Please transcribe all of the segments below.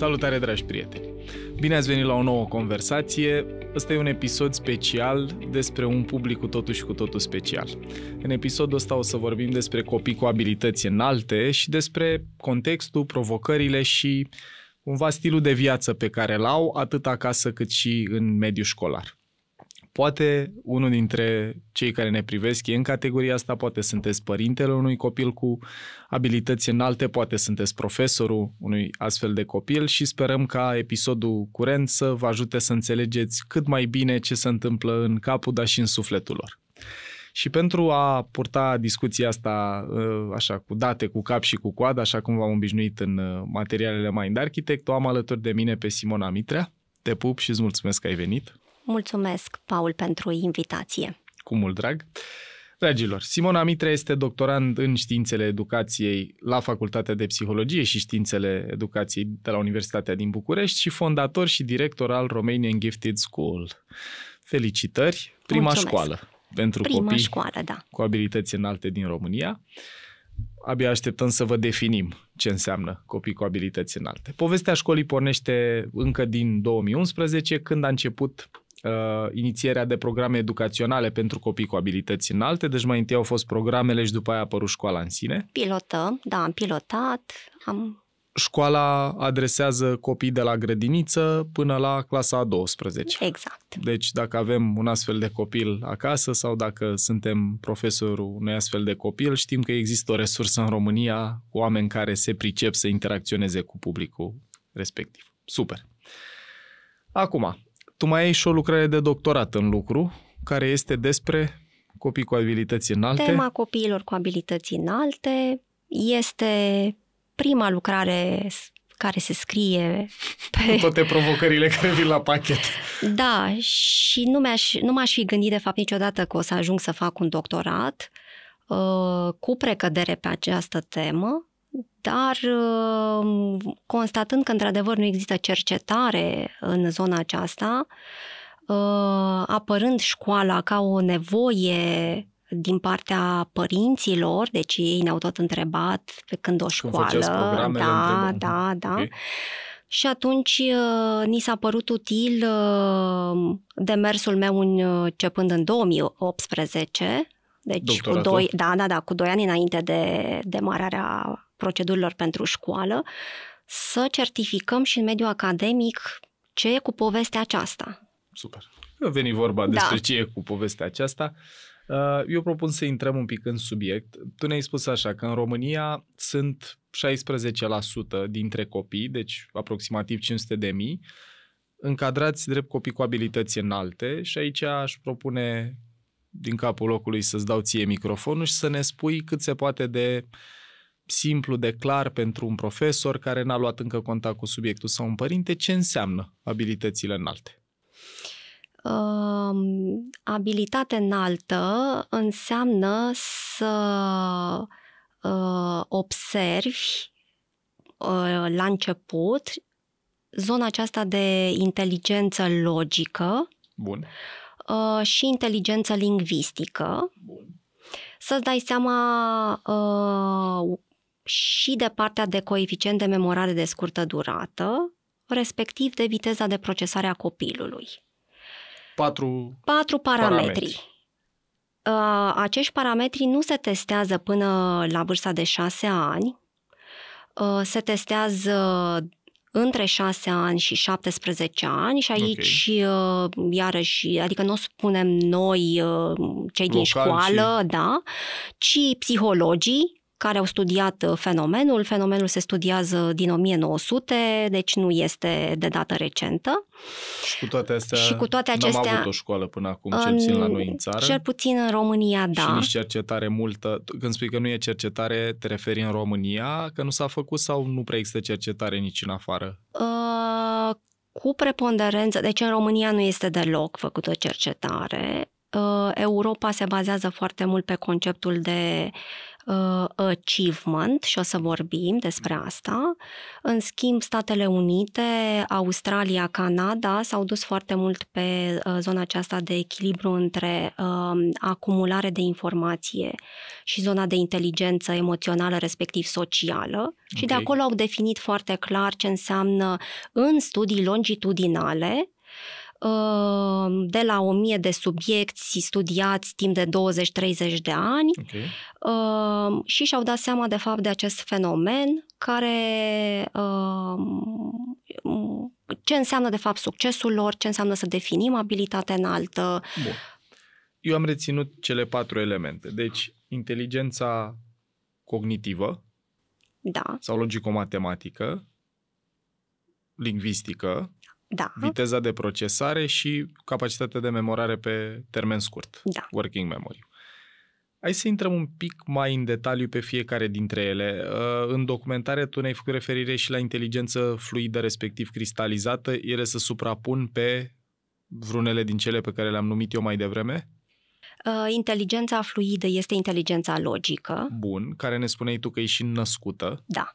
Salutare, dragi prieteni! Bine ați venit la o nouă conversație. Ăsta e un episod special despre un public cu totul și cu totul special. În episodul ăsta o să vorbim despre copii cu abilități înalte și despre contextul, provocările și cumva stilul de viață pe care l-au atât acasă cât și în mediul școlar. Poate unul dintre cei care ne privesc e în categoria asta, poate sunteți părintele unui copil cu abilități înalte, poate sunteți profesorul unui astfel de copil și sperăm ca episodul curent să vă ajute să înțelegeți cât mai bine ce se întâmplă în capul, dar și în sufletul lor. Și pentru a purta discuția asta ă, așa cu date, cu cap și cu coadă, așa cum v-am obișnuit în ă, materialele Mind Architect, o am alături de mine pe Simona Mitrea. Te pup și îți mulțumesc că ai venit. Mulțumesc, Paul, pentru invitație. Cu mult drag. Dragilor, Simona Mitre este doctorand în științele educației la Facultatea de Psihologie și științele educației de la Universitatea din București și fondator și director al Romanian Gifted School. Felicitări! Prima Mulțumesc. școală pentru Prima copii școală, da. cu abilități înalte din România. Abia așteptăm să vă definim ce înseamnă copii cu abilități înalte. Povestea școlii pornește încă din 2011, când a început uh, inițierea de programe educaționale pentru copii cu abilități înalte, deci mai întâi au fost programele și după aia a apărut școala în sine. Pilotăm, da, am pilotat, am... Școala adresează copii de la grădiniță până la clasa a 12. Exact. Deci dacă avem un astfel de copil acasă sau dacă suntem profesorul unui astfel de copil, știm că există o resursă în România cu oameni care se pricep să interacționeze cu publicul respectiv. Super! Acum, tu mai ai și o lucrare de doctorat în lucru, care este despre copii cu abilități înalte. Tema copiilor cu abilități înalte este prima lucrare care se scrie pe... Cu toate provocările care vin la pachet. Da, și nu, mi-aș, nu m-aș fi gândit de fapt niciodată că o să ajung să fac un doctorat uh, cu precădere pe această temă, dar uh, constatând că într-adevăr nu există cercetare în zona aceasta, uh, apărând școala ca o nevoie din partea părinților, deci ei ne-au tot întrebat pe când o școală, când da, întrebăm. da, da. Okay. Și atunci uh, ni s-a părut util demersul meu începând în 2018, deci cu doi, da, da, da, cu doi ani înainte de demararea procedurilor pentru școală, să certificăm și în mediul academic ce e cu povestea aceasta. Super. A veni vorba da. despre ce e cu povestea aceasta. Uh, eu propun să intrăm un pic în subiect. Tu ne-ai spus așa că în România sunt 16% dintre copii, deci aproximativ 500 de mii, încadrați drept copii cu abilități înalte și aici aș propune din capul locului să-ți dau ție microfonul și să ne spui cât se poate de simplu, de clar pentru un profesor care n-a luat încă contact cu subiectul sau un părinte, ce înseamnă abilitățile înalte? Uh, abilitate înaltă înseamnă să uh, observi uh, la început zona aceasta de inteligență logică. Bun. Uh, uh, și inteligență lingvistică, Bun. să-ți dai seama uh, și de partea de coeficient de memorare de scurtă durată, respectiv de viteza de procesare a copilului. Patru, Patru parametri. parametri. Uh, acești parametri nu se testează până la vârsta de șase ani, uh, se testează între 6 ani și 17 ani și aici okay. Uh, iarăși, adică nu o spunem noi uh, cei Local, din școală, ci... da, ci psihologii care au studiat uh, fenomenul. Fenomenul se studiază din 1900, deci nu este de dată recentă. Și cu toate astea, și cu toate acestea n-am avut o școală până acum, cel puțin la noi în țară. Cel puțin în România, da. Și nici cercetare multă. Când spui că nu e cercetare, te referi în România, că nu s-a făcut sau nu prea există cercetare nici în afară? Uh, cu preponderență, deci în România nu este deloc făcută cercetare. Uh, Europa se bazează foarte mult pe conceptul de uh, achievement și o să vorbim despre mm. asta. În schimb, Statele Unite, Australia, Canada s-au dus foarte mult pe uh, zona aceasta de echilibru între uh, acumulare de informație și zona de inteligență emoțională, respectiv socială. Okay. Și de acolo au definit foarte clar ce înseamnă în studii longitudinale de la 1000 de subiecti studiați timp de 20-30 de ani okay. și și-au dat seama de fapt de acest fenomen care ce înseamnă de fapt succesul lor, ce înseamnă să definim abilitatea înaltă. Bun. Eu am reținut cele patru elemente. Deci, inteligența cognitivă da. sau logico-matematică, lingvistică, da. viteza de procesare și capacitatea de memorare pe termen scurt, da. working memory. Hai să intrăm un pic mai în detaliu pe fiecare dintre ele. Uh, în documentare tu ne-ai făcut referire și la inteligență fluidă, respectiv cristalizată. Ele se suprapun pe vrunele din cele pe care le-am numit eu mai devreme? Uh, inteligența fluidă este inteligența logică. Bun, care ne spuneai tu că e și născută. Da.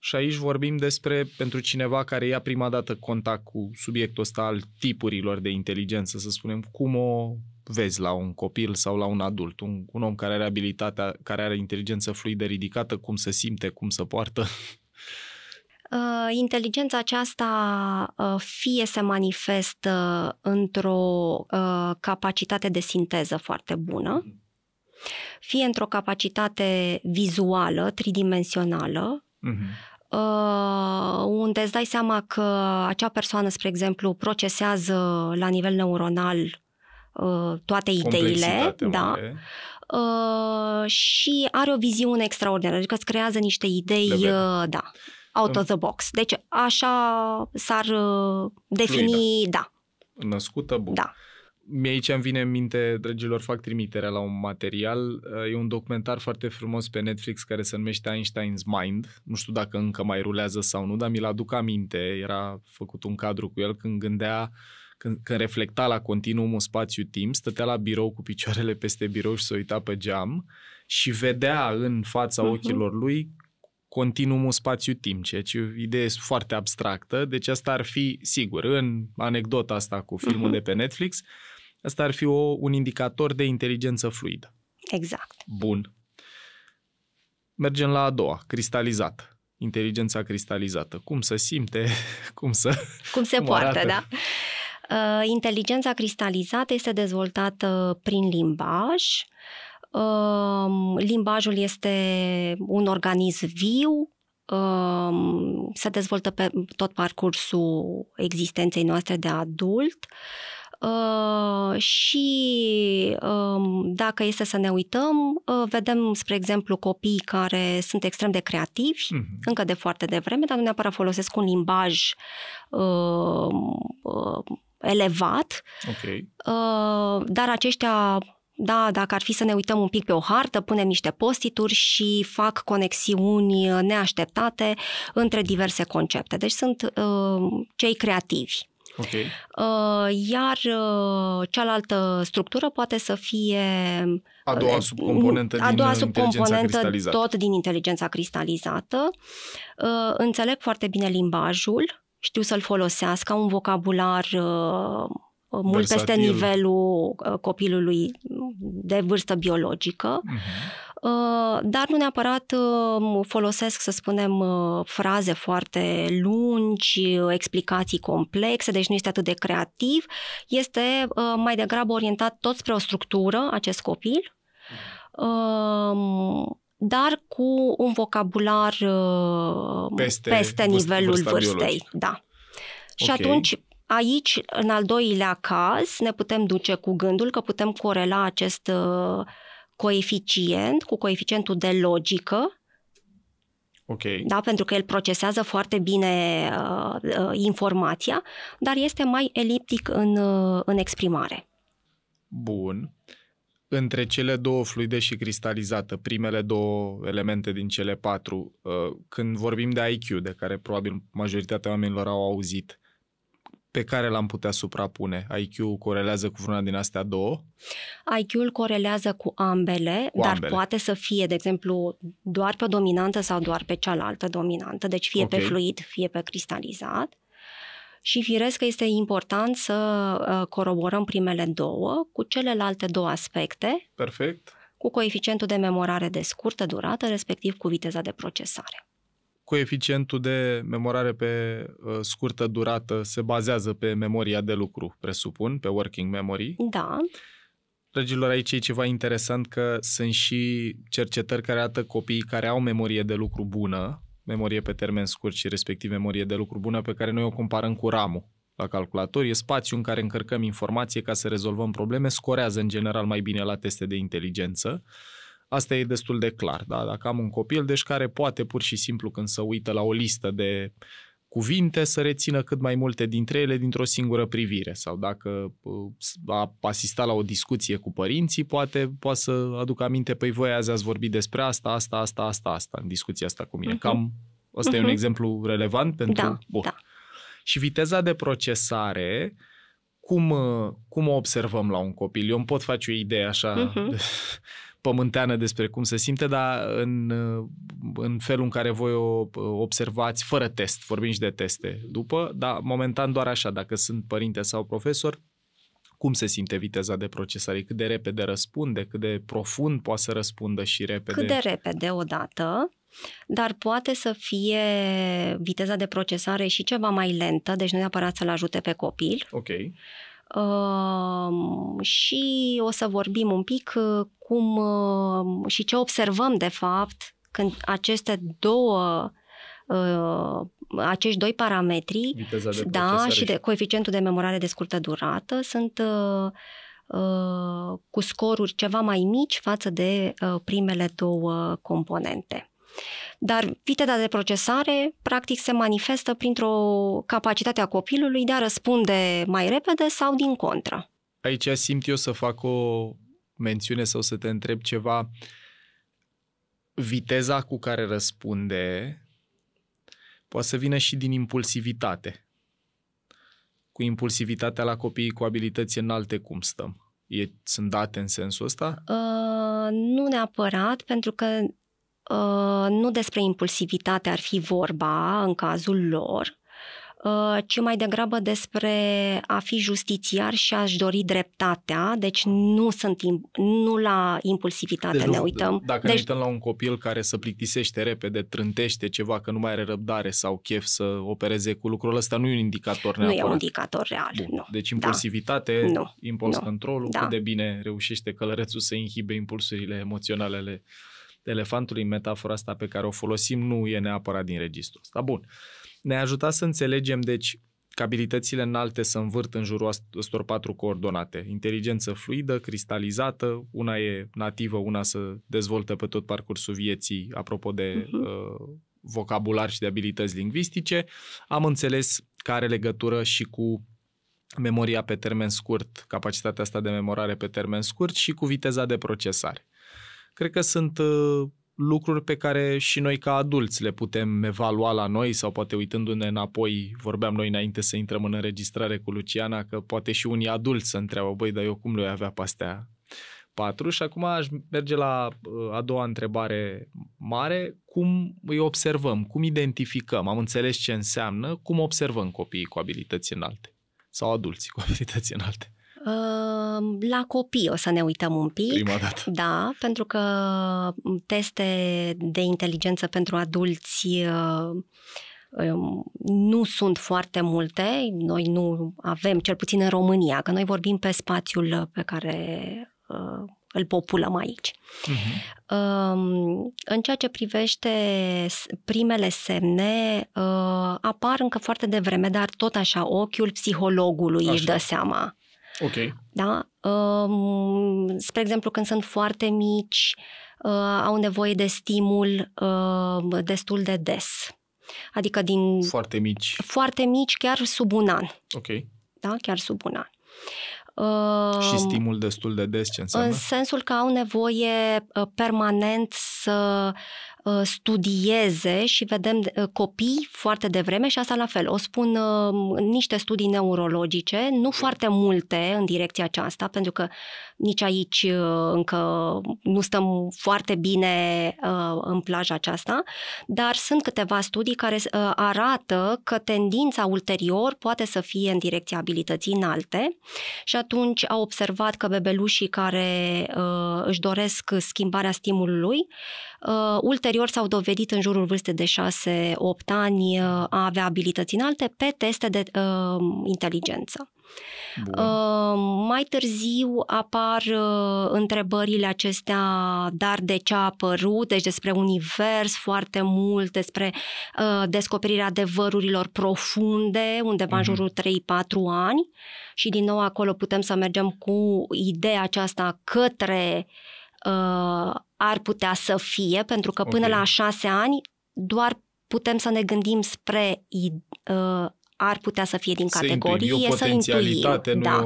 Și aici vorbim despre, pentru cineva care ia prima dată contact cu subiectul ăsta al tipurilor de inteligență, să spunem, cum o vezi la un copil sau la un adult, un, un om care are abilitatea, care are inteligență fluidă ridicată, cum se simte, cum se poartă? Uh, inteligența aceasta uh, fie se manifestă într-o uh, capacitate de sinteză foarte bună, mhm. fie într-o capacitate vizuală, tridimensională, Uh-huh. Uh, unde îți dai seama că acea persoană, spre exemplu, procesează la nivel neuronal uh, toate ideile, da, uh, și are o viziune extraordinară, adică îți creează niște idei, uh, da, out of the box. Deci așa s-ar uh, defini, Lui, da. Născută, bun. Da mie aici îmi vine în minte, dragilor, fac trimiterea la un material. E un documentar foarte frumos pe Netflix care se numește Einstein's Mind. Nu știu dacă încă mai rulează sau nu, dar mi-l aduc aminte. Era făcut un cadru cu el când gândea când, când reflecta la un spațiu-timp, stătea la birou cu picioarele peste birou și se uita pe geam și vedea în fața uh-huh. ochilor lui continuumul spațiu-timp, ceea ce e o idee foarte abstractă, deci asta ar fi, sigur, în anecdota asta cu filmul uh-huh. de pe Netflix, uh, Asta ar fi o, un indicator de inteligență fluidă. Exact. Bun. Mergem la a doua, cristalizată inteligența cristalizată. Cum să simte, cum să. Cum se cum poartă, arată. da? Uh, inteligența cristalizată este dezvoltată prin limbaj. Uh, limbajul este un organism viu, um, se dezvoltă pe tot parcursul existenței noastre de adult. Uh, Ă, și dacă este să ne uităm, ă, vedem, spre exemplu, copii care sunt extrem de creativi, încă de foarte devreme, dar nu neapărat folosesc un limbaj ă, elevat, okay. dar aceștia da, dacă ar fi să ne uităm un pic pe o hartă, punem niște postituri și fac conexiuni neașteptate între diverse concepte. Deci sunt uh, cei creativi. Okay. Uh, iar uh, cealaltă structură poate să fie a doua uh, subcomponentă a doua din subcomponentă tot din inteligența cristalizată. Înțeleg foarte bine limbajul, știu să-l folosească, un vocabular mult Versatil. peste nivelul copilului de vârstă biologică. Uh-huh Ă, dar nu neapărat ă, folosesc, să spunem, ă, fraze foarte lungi, explicații complexe, deci nu este atât de creativ, este mai degrabă orientat tot spre o structură, acest copil, hm. dar cu un vocabular peste, peste nivelul vârstei. Biologic. Da. Și atunci, aici, în al doilea caz, ne putem duce cu gândul că putem corela acest uh, coeficient, cu coeficientul de logică, Okay. Da, pentru că el procesează foarte bine uh, uh, informația, dar este mai eliptic în, uh, în exprimare. Bun. Între cele două, fluide și cristalizată, primele două elemente din cele patru, uh, când vorbim de IQ, de care probabil majoritatea oamenilor au auzit, pe care l-am putea suprapune? IQ-ul corelează cu vreuna din astea două? IQ-ul corelează cu ambele, cu dar ambele. poate să fie, de exemplu, doar pe o dominantă sau doar pe cealaltă dominantă, deci fie okay. pe fluid, fie pe cristalizat. Și firesc că este important să ă, coroborăm primele două cu celelalte două aspecte. Perfect. Cu coeficientul de memorare de scurtă durată, respectiv cu viteza de procesare coeficientul de memorare pe uh, scurtă durată se bazează pe memoria de lucru, presupun, pe working memory. Da. Dragilor, aici e ceva interesant că sunt și cercetări care arată copiii care au memorie de lucru bună, memorie pe termen scurt și respectiv memorie de lucru bună pe care noi o comparăm cu RAM-ul la calculator. E spațiu în care încărcăm informație ca să rezolvăm probleme, scorează în general mai bine la teste de inteligență. Uh, Asta e destul de clar. Da? Dacă am un copil, deci care poate pur și simplu când se uită la o listă de cuvinte să rețină cât mai multe dintre ele dintr-o singură privire sau dacă uh, a asistat la o discuție cu părinții, poate poate să aduc aminte, păi voi azi ați vorbit despre asta, asta, asta, asta, asta, în discuția asta cu mine. Uh-huh. Cam ăsta uh-huh. e un mhm. exemplu relevant pentru... Da, Bun. da. Și viteza de procesare, cum, uh, cum o observăm la un copil? Eu îmi pot face o idee așa... Uh-huh pământeană despre cum se simte, dar în, în felul în care voi o observați, fără test, vorbim și de teste după, dar momentan doar așa, dacă sunt părinte sau profesor, cum se simte viteza de procesare, cât de repede răspunde, cât de profund poate să răspundă și repede. Cât de repede odată, dar poate să fie viteza de procesare și ceva mai lentă, deci nu neapărat să-l ajute pe copil. Ok și o să vorbim un pic uh, cum uh, și ce observăm de fapt când aceste două uh, acești doi parametri, Viteza de da, și de coeficientul de memorare de scurtă durată sunt uh, cu scoruri ceva mai mici față de uh, primele două componente. Dar viteza de procesare, practic, se manifestă printr-o capacitate a copilului de a răspunde mai repede sau din contră. Aici simt eu să fac o mențiune sau să te întreb ceva. Viteza cu care răspunde poate să vină și din impulsivitate. Cu impulsivitatea la copiii cu abilități înalte cum stăm? E, sunt date în sensul ăsta? Uh, nu neapărat, pentru că Uh, nu despre impulsivitate ar fi vorba în cazul lor, uh, ci mai degrabă despre a fi justițiar și a-și dori dreptatea, deci nu sunt nu la impulsivitate deci, ne uităm. Dacă deci... ne uităm la un copil care se plictisește repede, trântește ceva, că nu mai are răbdare sau chef să opereze cu lucrul ăsta, nu e un indicator neapărat. Nu e un indicator real, Bun. nu. Deci da. impulsivitate, da. impuls nu. control, da. cât de bine reușește călărețul să inhibe impulsurile emoționale ale elefantului, metafora asta pe care o folosim nu e neapărat din registrul ăsta. Bun. Ne-a ajutat să înțelegem, deci, că abilitățile înalte se învârt în jurul acestor patru coordonate. Inteligență fluidă, cristalizată, una e nativă, una se dezvoltă pe tot parcursul vieții, apropo de uh-huh. uh, vocabular și de abilități lingvistice. Am înțeles că are legătură și cu memoria pe termen scurt, capacitatea asta de memorare pe termen scurt și cu viteza de procesare cred că sunt uh, lucruri pe care și noi ca adulți le putem evalua la noi sau poate uitându-ne înapoi, vorbeam noi înainte să intrăm în înregistrare cu Luciana, că poate și unii adulți să întreabă, băi, dar eu cum le avea pastea astea 4 și acum aș merge la uh, a doua întrebare mare, cum îi observăm, cum identificăm, am înțeles ce înseamnă, cum observăm copiii cu abilități înalte sau adulții cu abilități înalte. La copii o să ne uităm un pic. Prima dată. Da, pentru că teste de inteligență pentru adulți uh, um, nu sunt foarte multe, noi nu avem, cel puțin în România, că noi vorbim pe spațiul pe care uh, îl populăm aici. Uh-huh. În ceea ce privește primele semne, uh, apar încă foarte devreme, dar tot așa, ochiul psihologului așa. își dă seama Ok. Da? spre exemplu, când sunt foarte mici, uh, au nevoie de stimul uh, destul de des. Adică din... Foarte mici. Foarte mici, chiar sub un an. Ok. Da? Chiar sub un an. și um, stimul destul de des, ce înseamnă? În sensul că au nevoie uh, permanent să Uh, studieze și vedem uh, copii foarte devreme și asta la fel. O spun uh, niște studii neurologice, nu da. foarte multe în direcția aceasta, pentru că nici aici încă nu stăm foarte bine în plaja aceasta, dar sunt câteva studii care arată că tendința ulterior poate să fie în direcția abilității înalte și atunci au observat că bebelușii care își doresc schimbarea stimulului Uh, ulterior s-au dovedit în jurul vârstei de 6-8 ani uh, a avea abilități înalte pe teste de uh, inteligență. Bun. Uh, mai târziu apar uh, întrebările acestea, dar de ce a apărut, deci despre univers foarte mult, despre uh, descoperirea adevărurilor profunde, undeva uh-huh. în mhm. jurul 3-4 ani și din nou acolo putem să mergem cu ideea aceasta către uh, ar putea să fie, pentru că până okay. la șase ani doar putem să ne gândim spre uh, ar putea să fie din categorie, să intuim. Să Nu, da.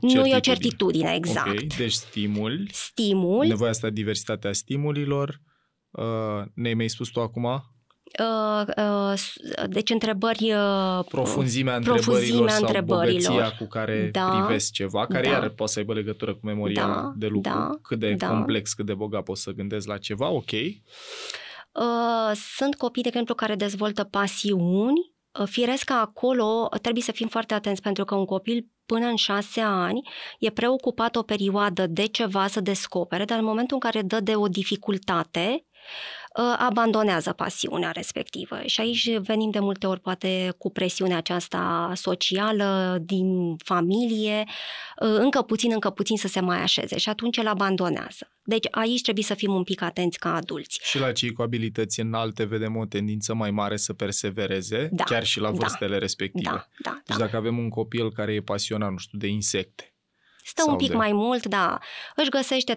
nu e o certitudine, exact. Okay. Deci stimul, stimul, nevoia asta diversitatea stimulilor, uh, ă, ne-ai mai spus tu acum, Uh, uh, uh, deci întrebări... Profunzimea întrebărilor profunzimea sau întrebărilor. bogăția cu care da, privesc ceva, care da, iar poate să aibă legătură cu memoria da, de lucru, da, cât de da. complex, cât de bogat poți să gândești la ceva, ok. Sunt copii, de exemplu, care dezvoltă pasiuni, Firesc că acolo trebuie să fim foarte atenți pentru că un copil până în șase ani e preocupat o perioadă de ceva să descopere, dar în momentul în care dă de o dificultate, Uh, abandonează pasiunea respectivă. Și aici venim de multe ori poate cu presiunea aceasta socială, din familie, uh, încă puțin, încă puțin să se mai așeze și atunci îl abandonează. Deci aici trebuie să fim un pic atenți ca adulți. Și la cei cu abilități înalte vedem o tendință mai mare să persevereze, da, chiar și la da. vârstele da, respective. Da, da, deci da. dacă avem un copil care e pasionat, nu știu, de insecte, Stă un pic de... mai mult, da. Își găsește 3-4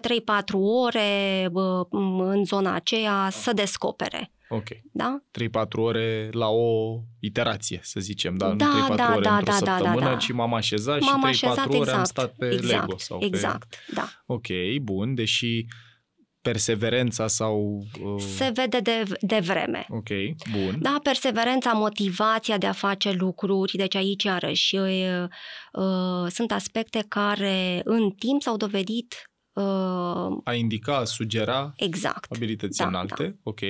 ore bă, în zona aceea ah. să descopere. Ok. Da? 3-4 ore la o iterație, să zicem, da? da nu 3-4 da, ore da, într-o da, da săptămână, da, da. Și m-am așezat m-am și 3-4 așezat, ore exact, am stat pe exact, Lego. Sau exact, pe... da. Ok, bun, deși perseverența sau... Uh... Se vede de, de vreme. Ok, bun. Da, perseverența, motivația de a face lucruri, deci aici iarăși uh, sunt aspecte care în timp s-au dovedit uh, a indica, a sugera exact. abilități da, înalte. Da. Ok.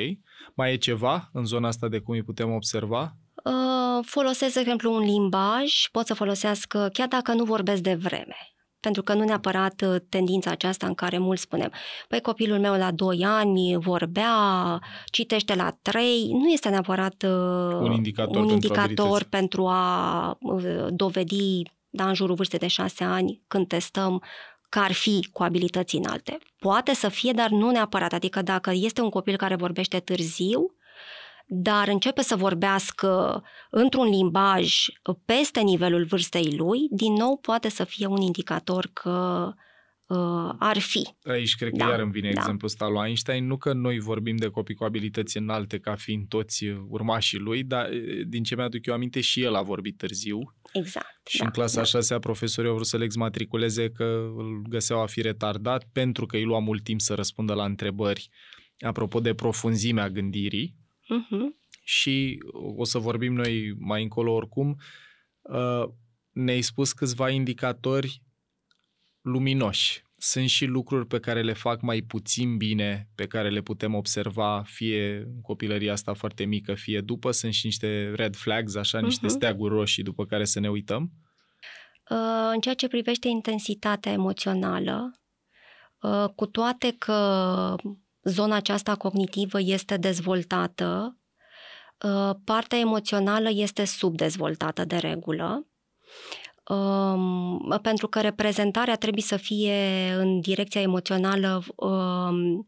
Mai e ceva în zona asta de cum îi putem observa? Uh, folosesc, de exemplu, un limbaj, pot să folosească, chiar dacă nu vorbesc de vreme pentru că nu neapărat uh, tendința aceasta în care mulți spunem, păi copilul meu la 2 ani vorbea, citește la 3, nu este neapărat uh, un indicator, un indicator pentru, pentru a uh, dovedi da, în jurul vârstei de 6 ani când testăm că ar fi cu abilități înalte. Poate să fie, dar nu neapărat. Adică dacă este un copil care vorbește târziu, dar începe să vorbească într-un limbaj peste nivelul vârstei lui, din nou poate să fie un indicator că uh, ar fi. Aici cred că da, iar îmi vine da. exemplul ăsta lui Einstein, nu că noi vorbim de copii cu abilități înalte ca fiind toți urmașii lui, dar uh, din ce mi-aduc eu aminte și el a vorbit târziu. Exact. Și da, în clasa da. 6 -a, profesorii au vrut să-l exmatriculeze că îl găseau a fi retardat pentru că îi lua mult timp să răspundă la întrebări apropo de profunzimea gândirii uh-huh. și o să vorbim noi mai încolo oricum, uh, ne-ai spus câțiva indicatori luminoși. Sunt și lucruri pe care le fac mai puțin bine, pe care le putem observa, fie în copilăria asta foarte mică, fie după. Sunt și niște red flags, așa, niște uh-huh. steaguri roșii după care să ne uităm. Uh, în ceea ce privește intensitatea emoțională, uh, cu toate că zona aceasta cognitivă este dezvoltată, uh, partea emoțională este subdezvoltată de regulă, um, pentru că reprezentarea trebuie să fie în direcția emoțională um,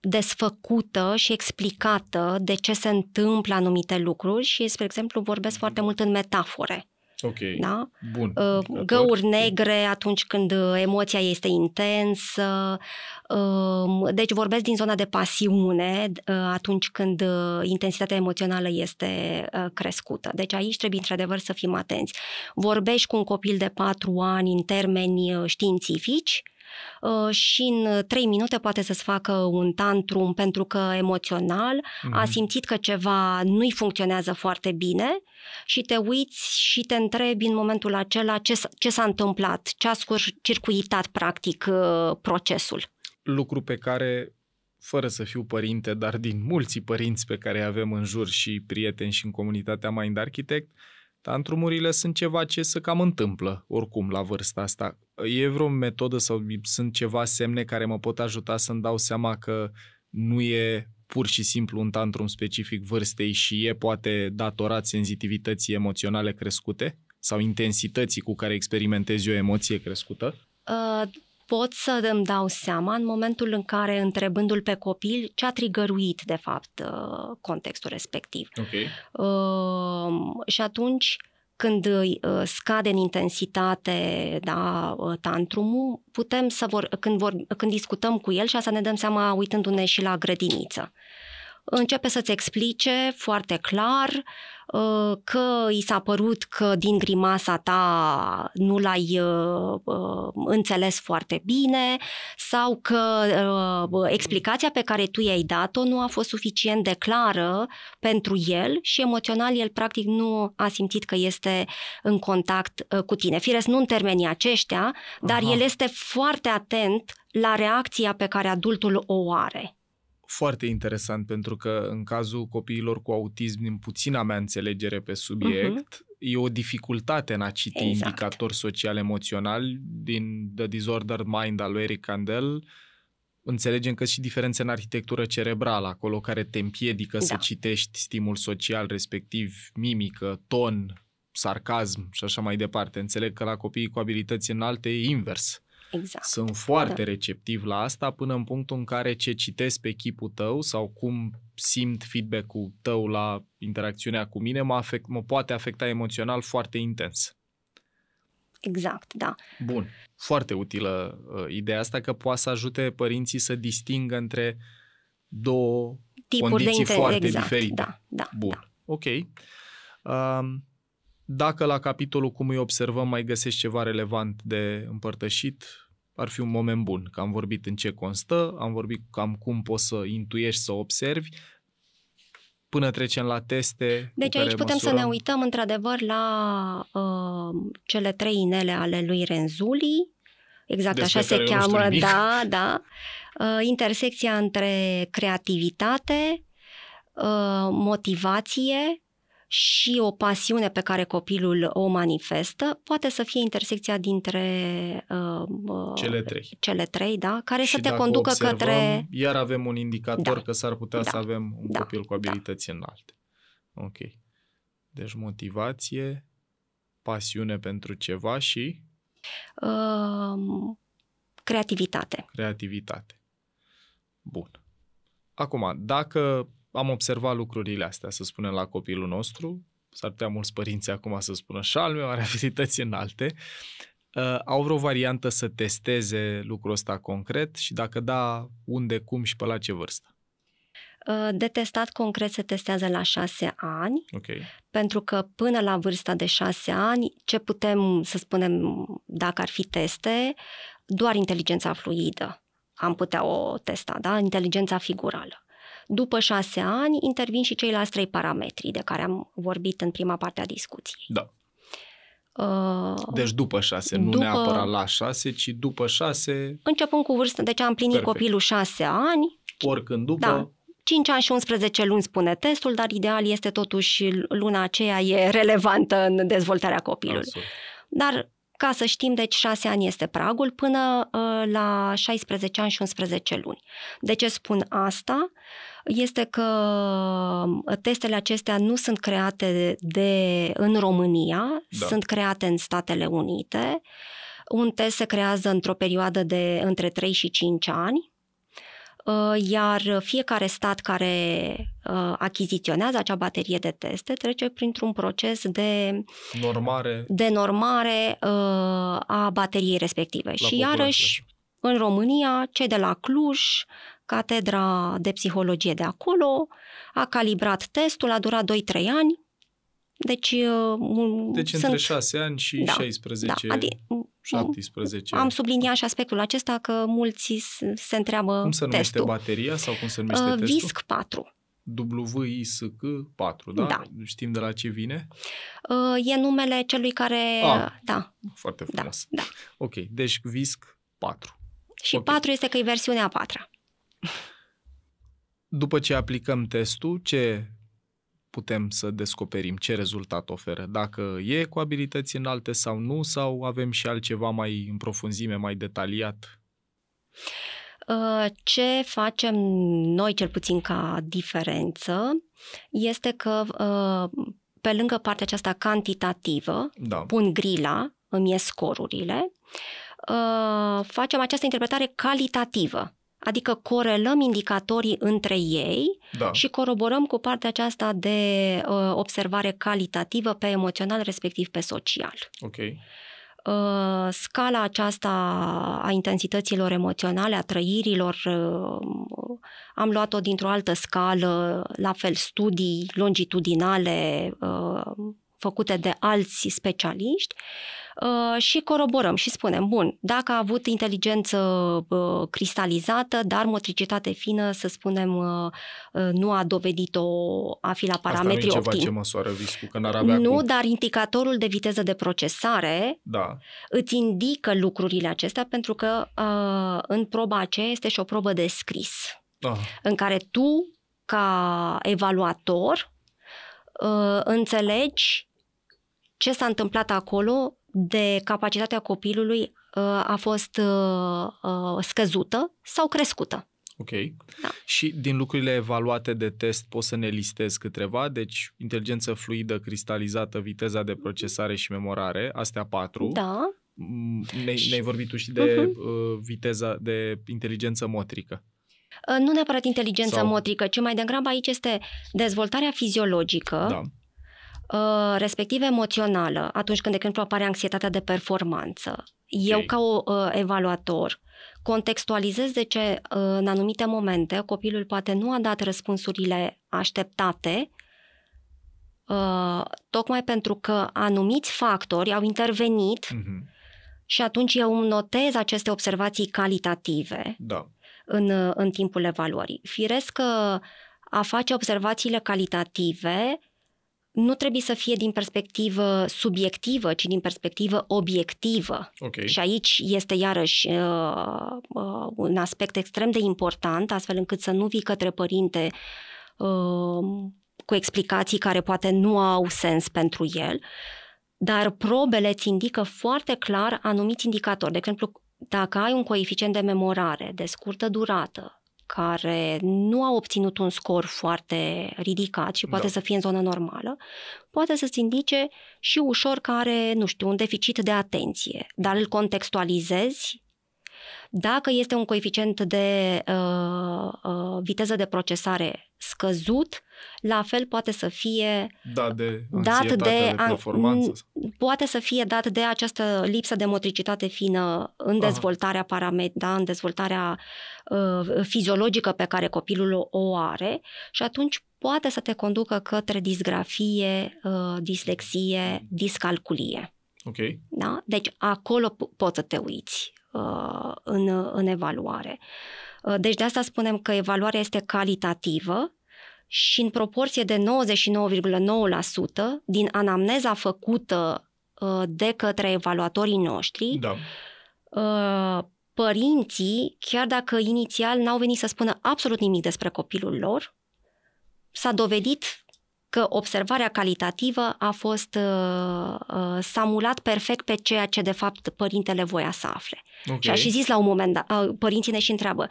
desfăcută și explicată de ce se întâmplă anumite lucruri și, spre exemplu, vorbesc foarte mult în metafore. Ok. Da? Bun. Uh, găuri negre atunci când uh, emoția este intensă. Uh, deci vorbesc din zona de pasiune uh, atunci când uh, intensitatea emoțională este uh, crescută. Deci aici trebuie într-adevăr să fim atenți. Vorbești cu un copil de patru ani în termeni științifici, Ă, și în ă, trei minute poate să-ți facă un tantrum pentru că emoțional mm-hmm. a mhm. simțit că ceva nu-i funcționează foarte bine și te uiți și te întrebi în momentul acela ce, ce s-a întâmplat, ce a circuitat practic ă, procesul. Lucru pe care fără să fiu părinte, dar din mulți părinți pe care îi avem în jur și prieteni și în comunitatea Mind Architect, Tantrumurile sunt ceva ce se cam întâmplă, oricum, la vârsta asta. E vreo metodă sau sunt ceva semne care mă pot ajuta să-mi dau seama că nu e pur și simplu un tantrum specific vârstei și e poate datorat senzitivității emoționale crescute sau intensității cu care experimentezi o emoție crescută? Uh, pot să îmi dau seama în momentul în care, întrebându-l pe copil, ce a trigăruit, de fapt, uh, contextul respectiv. Okay. Uh, și atunci, când uh, scade în intensitate da, uh, tantrumul, putem să vor, când, vor, când discutăm cu el și asta ne dăm seama uitându-ne și la grădiniță. Începe să-ți explice foarte clar uh, Ă, că i s-a părut că din grimasa ta nu l-ai ă, ă, înțeles foarte bine sau că explicația pe care tu i-ai dat-o nu a fost suficient de clară pentru el și emoțional el practic nu a simțit că este în contact cu tine. Firesc, nu în termenii aceștia, dar Aha. el este foarte atent la reacția pe care adultul o are foarte interesant pentru că în cazul copiilor cu autism, din puțina mea înțelegere pe mhm. subiect, uh-huh. e o dificultate în a citi exact. indicatori social-emoționali din The Disordered Mind al lui Eric Kandel. Înțelegem că și diferențe în arhitectură cerebrală, acolo care te împiedică da. să citești stimul social, respectiv mimică, ton, sarcasm și așa mai departe. Înțeleg că la copiii cu abilități înalte e invers. Exact. Sunt foarte da. receptiv la asta până în punctul în care ce citesc pe chipul tău sau cum simt feedback-ul tău la interacțiunea cu mine mă, afect, mă poate afecta emoțional foarte intens. Exact, da. Bun. Foarte utilă uh, ideea asta că poate să ajute părinții să distingă între două Tipuri condiții de inter- foarte exact, diferite. Da, da. Bun. Da. Ok. uh, dacă la capitolul cum îi observăm mai găsești ceva relevant de împărtășit, ar fi un moment bun, că am vorbit în ce constă, am vorbit cam cum poți să intuiești, să observi, până trecem la teste. Deci aici putem măsurăm... să ne uităm într-adevăr la uh, cele trei inele ale lui Renzuli, exact Despre așa se cheamă, da, da, uh, intersecția între creativitate, uh, motivație și o pasiune pe care copilul o manifestă, poate să fie intersecția dintre uh, uh cele trei, cele trei da? care și să te conducă observăm, către... Iar avem un indicator da. că s-ar putea da. să avem un da. copil cu da. abilități da. înalte. Ok. Deci motivație, pasiune pentru ceva și... Uh, creativitate. Creativitate. Bun. Acum, dacă am observat lucrurile astea, să spunem, la copilul nostru. S-ar putea mulți părinți acum să spună și al meu are abilități înalte. Uh, au vreo variantă să testeze lucrul ăsta concret și dacă da, unde, cum și pe la ce vârstă? Uh, de testat concret se testează la șase ani, okay. pentru că până la vârsta de șase ani, ce putem să spunem dacă ar fi teste, doar inteligența fluidă am putea o testa, da? inteligența figurală. După șase ani intervin și ceilalți trei parametri de care am vorbit în prima parte a discuției. Da. Uh, deci după șase, după, nu neapărat la șase, ci după șase... Începând cu vârstă, deci am plinit Perfect. copilul șase ani. Oricând după... Da, 5 ani și 11 luni spune testul, dar ideal este totuși luna aceea e relevantă în dezvoltarea copilului. Absolut. Dar ca să știm, deci 6 ani este pragul până uh, la 16 ani și 11 luni. De ce spun asta? Este că uh, testele acestea nu sunt create de, în România, da. sunt create în Statele Unite. Un test se creează într-o perioadă de între 3 și 5 ani, uh, iar fiecare stat care Uh, achiziționează acea baterie de teste trece printr-un proces de normare, de normare uh, a bateriei respective. La și populație. iarăși, da. în România, cei de la Cluj, catedra de psihologie de acolo, a calibrat testul, a durat 2-3 ani. Deci, uh, deci sunt... între 6 ani și da, 16, da, adi- 17. Am subliniat și aspectul acesta că mulți se întreabă Cum se numește testul. bateria sau cum se numește uh, testul? VISC 4. WISC4, da? da? Știm de la ce vine? Uh, e numele celui care... A, ah, da. Foarte da, frumos. Da, da. Ok, deci VISC 4. Și okay. 4 este că e versiunea 4. patra. După ce aplicăm testul, ce putem să descoperim ce rezultat oferă, dacă e cu abilități înalte sau nu, sau avem și altceva mai în profunzime, mai detaliat? Ă, ce facem noi, cel puțin ca diferență, este că ă, pe lângă partea aceasta cantitativă, da. pun grila, îmi ies scorurile, ă, facem această interpretare calitativă. Adică corelăm indicatorii între ei da. și coroborăm cu partea aceasta de uh, observare calitativă pe emoțional, respectiv pe social. Okay. Uh, scala aceasta a intensităților emoționale, a trăirilor, uh, am luat-o dintr-o altă scală, la fel studii longitudinale uh, făcute de alți specialiști Uh, și coroborăm și spunem, bun, dacă a avut inteligență uh, cristalizată, dar motricitate fină, să spunem, uh, nu a dovedit-o a fi la parametri Asta nu Asta ce măsoară viscu, că n-ar avea Nu, cum. dar indicatorul de viteză de procesare da. îți indică lucrurile acestea pentru că în proba aceea este și o probă de scris. Da. În care tu, ca evaluator, înțelegi ce s-a întâmplat acolo de capacitatea copilului uh, a fost uh, uh, scăzută sau crescută. Ok. Da. Și din lucrurile evaluate de test poți să ne listezi câteva, deci inteligență fluidă, cristalizată, viteza de procesare și memorare, astea patru. Da. Mm, ne-ai, ne vorbit tu și de uh-huh. viteza, de inteligență motrică. nu neapărat inteligența Sau... motrică, ce mai degrabă aici este dezvoltarea fiziologică, da Uh, respectiv emoțională, atunci când, de exemplu, apare anxietatea de performanță. Eu, ca o uh, evaluator, contextualizez de ce uh, în anumite momente copilul poate nu a dat răspunsurile așteptate, uh, tocmai pentru că anumiți factori au intervenit mm-hmm. și atunci eu notez aceste observații calitative da. în, uh, în timpul evaluării. Firesc că a face observațiile calitative nu trebuie să fie din perspectivă subiectivă, ci din perspectivă obiectivă. Okay. Și aici este iarăși uh, uh, un aspect extrem de important, astfel încât să nu vii către părinte uh, cu explicații care poate nu au sens pentru el, dar probele îți indică foarte clar anumiți indicatori. De exemplu, dacă ai un coeficient de memorare de scurtă durată, care nu au obținut un scor foarte ridicat și poate da. să fie în zona normală, poate să-ți indice și ușor că are, nu știu, un deficit de atenție, dar îl contextualizezi dacă este un coeficient de uh, uh, viteză de procesare scăzut, la fel poate să fie dat de, dat de, de performanță. poate să fie dat de această lipsă de motricitate fină în Aha. dezvoltarea paramet, da, în dezvoltarea uh, fiziologică pe care copilul o are și atunci poate să te conducă către disgrafie, uh, dislexie, discalculie. Ok. Da? Deci acolo poți să te uiți uh, în, în evaluare. Uh, Uh, deci de asta spunem că evaluarea este calitativă și în proporție de 99,9% din anamneza făcută uh, de către evaluatorii noștri, da. Uh, părinții, chiar dacă inițial n-au venit să spună absolut nimic despre copilul lor, s-a dovedit că observarea calitativă a fost uh, uh, samulat perfect pe ceea ce de fapt părintele voia să afle. Okay. Și a și zis la un moment dat, uh, părinții ne și întreabă,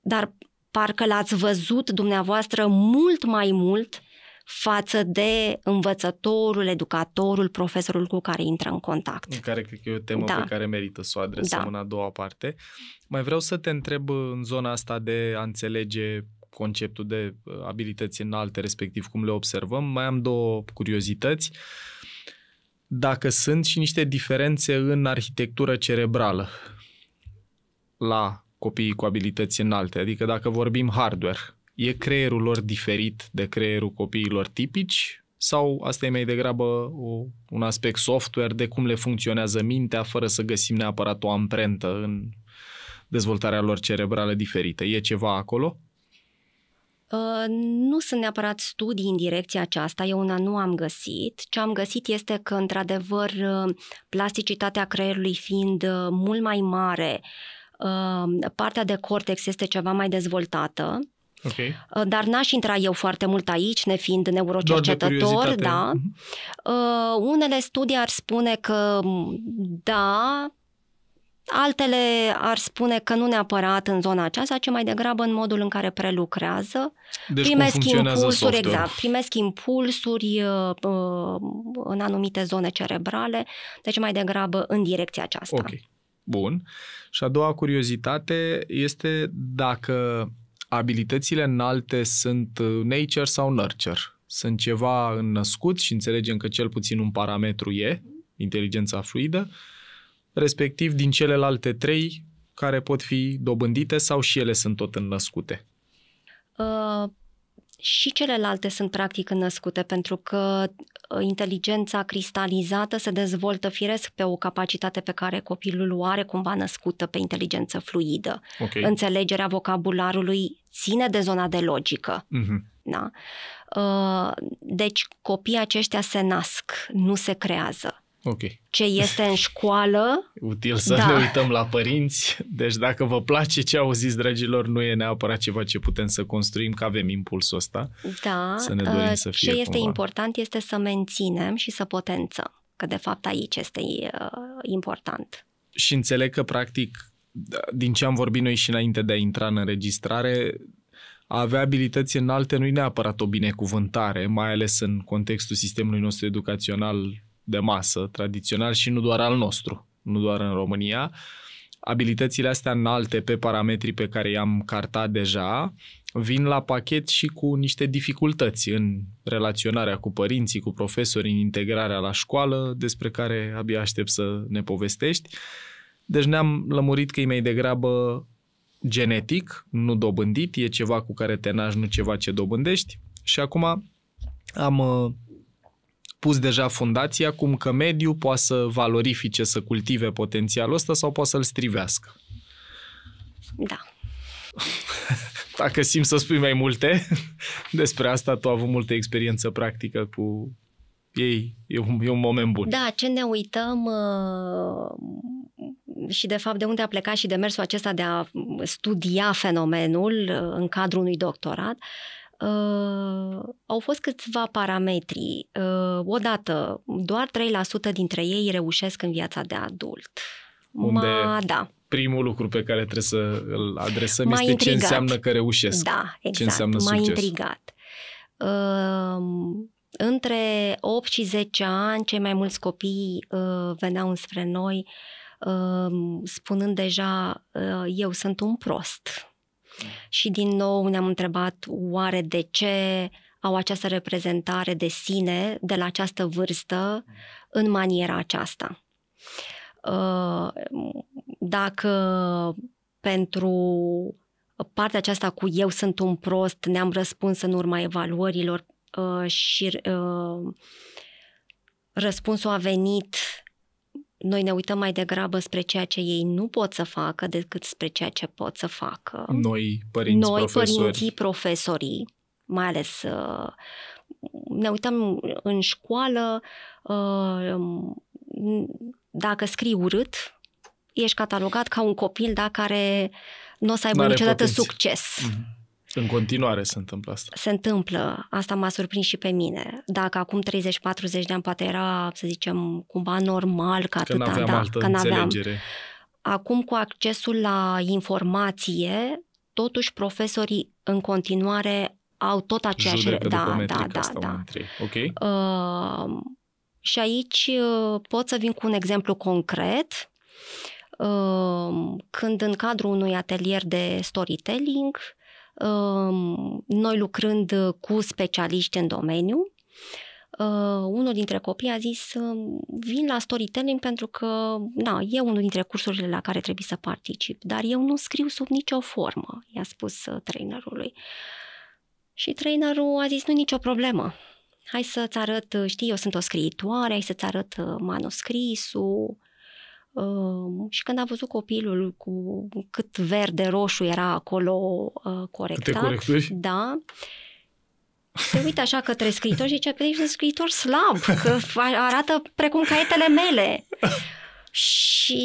dar parcă l-ați văzut dumneavoastră mult mai mult față de învățătorul, educatorul, profesorul cu care intră în contact. În care cred că e o temă da. pe care merită să o adresăm da. în a doua parte. Mai vreau să te întreb în zona asta de a înțelege conceptul de uh, abilități înalte, respectiv cum le observăm, mai am două curiozități. Dacă sunt și niște diferențe în arhitectură cerebrală la copiii cu abilități înalte, adică dacă vorbim hardware, e creierul lor diferit de creierul copiilor tipici sau asta e mai degrabă o, un aspect software de cum le funcționează mintea fără să găsim neapărat o amprentă în dezvoltarea lor cerebrală diferită. E ceva acolo? Ă, nu sunt neapărat studii în direcția aceasta, eu una nu am găsit. Ce am găsit este că, într-adevăr, ă, plasticitatea creierului fiind ă, mult mai mare, partea de cortex este ceva mai dezvoltată. Okay. Dar n-aș intra eu foarte mult aici, nefiind neurocercetător, da. Uh-huh. Uh, unele studii ar spune că da, Altele ar spune că nu neapărat în zona aceasta, ci mai degrabă în modul în care prelucrează. Deci primesc impulsuri, software. exact, primesc impulsuri uh, uh, în anumite zone cerebrale, deci mai degrabă în direcția aceasta. Ok, bun. Și a doua curiozitate este dacă abilitățile înalte sunt uh, nature sau nurture. Sunt ceva înnăscut și înțelegem că cel puțin un parametru e inteligența fluidă, uh, respectiv din celelalte trei care pot fi dobândite sau și ele sunt tot înnăscute? Uh, și celelalte sunt practic înnăscute pentru că uh, inteligența cristalizată se dezvoltă firesc pe o capacitate pe care copilul o are cumva născută pe inteligență fluidă. Okay. Înțelegerea vocabularului ține de zona de logică. Uh-huh. Da? Uh, deci copiii aceștia se nasc, nu se creează. Okay. Ce este în școală. Util să da. ne uităm la părinți. Deci dacă vă place ce auziți, dragilor, nu e neapărat ceva ce putem să construim, că avem impulsul ăsta. Da. Să ne dorim uh, să fie Ce este cumva. important este să menținem și să potențăm. Că de fapt aici este uh, important. Și înțeleg că practic, da, din ce am vorbit noi și înainte de a intra în înregistrare, a avea abilități înalte nu e neapărat o binecuvântare, mai ales în contextul sistemului nostru educațional de masă tradițional și nu doar al nostru, nu doar în România. Abilitățile astea înalte pe parametrii pe care i-am cartat deja vin la pachet și cu niște dificultăți în relaționarea cu părinții, cu profesori, în integrarea la școală, despre care abia aștept să ne povestești. Deci ne-am lămurit că e mai degrabă genetic, nu dobândit, e ceva cu care te naști, nu ceva ce dobândești. Și acum am uh, pus deja fundația cum că mediul poate să valorifice, să cultive potențialul ăsta sau poate să-l strivească. Da. Dacă simți să spui mai multe despre asta, tu ai avut multă experiență practică cu ei, e un, e un moment bun. Da, ce ne uităm uh, și de fapt de unde a plecat și demersul acesta de a studia fenomenul uh, în cadrul unui doctorat, Uh, au fost câțiva parametri. Uh, odată, doar 3% dintre ei reușesc în viața de adult. Unde Ma, da. primul lucru pe care trebuie să îl adresăm este intrigat. ce înseamnă că reușesc. Da, exact. Ce înseamnă M-a succes. intrigat. Uh, între 8 și 10 ani, cei mai mulți copii uh, veneau înspre noi uh, spunând deja, uh, eu sunt un prost și din nou ne-am întrebat oare de ce au această reprezentare de sine de la această vârstă în maniera aceasta. Uh, dacă pentru partea aceasta cu eu sunt un prost, ne-am răspuns în urma evaluărilor uh, și uh, răspunsul a venit noi ne uităm mai degrabă spre ceea ce ei nu pot să facă decât spre ceea ce pot să facă. Noi, părinți, noi, profesori. părinții, profesorii, mai ales uh, ne uităm în școală, uh, dacă scrii urât, ești catalogat ca un copil da, care nu o să aibă N-are niciodată potenție. succes. Mm-hmm în continuare se întâmplă asta. Se întâmplă. Asta m-a surprins și pe mine. Dacă acum 30-40 de ani poate era, să zicem, cumva normal ca că Când aveam da, altă că n-aveam. Acum cu accesul la informație, totuși profesorii în continuare au tot aceeași... Judecă da da, da, da, da, da. Ok. Uh, și aici uh, pot să vin cu un exemplu concret. Uh, când în cadrul unui atelier de storytelling uh, noi lucrând uh, cu specialiști în domeniu, Uh, unul dintre copii a zis uh, vin la storytelling pentru că na, e unul dintre cursurile la care trebuie să particip, dar eu nu scriu sub nicio formă, i-a spus uh, trainerului. Și trainerul a zis nu nicio problemă, hai să-ți arăt, uh, știi, eu sunt o scriitoare, hai să-ți arăt uh, manuscrisul, și când a văzut copilul cu cât verde roșu era acolo ă, corectat, da, se uită așa către scriitor și zice, păi ești un scriitor slab, că arată precum caietele mele. Și...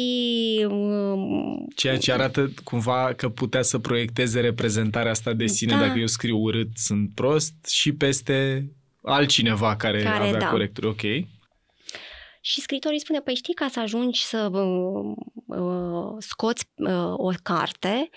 Um, Ceea ce arată cumva că putea să proiecteze reprezentarea asta de sine, da. dacă eu scriu urât, sunt prost, și peste altcineva care, care avea da. corecturi, ok? Și scritorii spune, păi știi, ca să ajungi să uh, uh, scoți uh, o carte,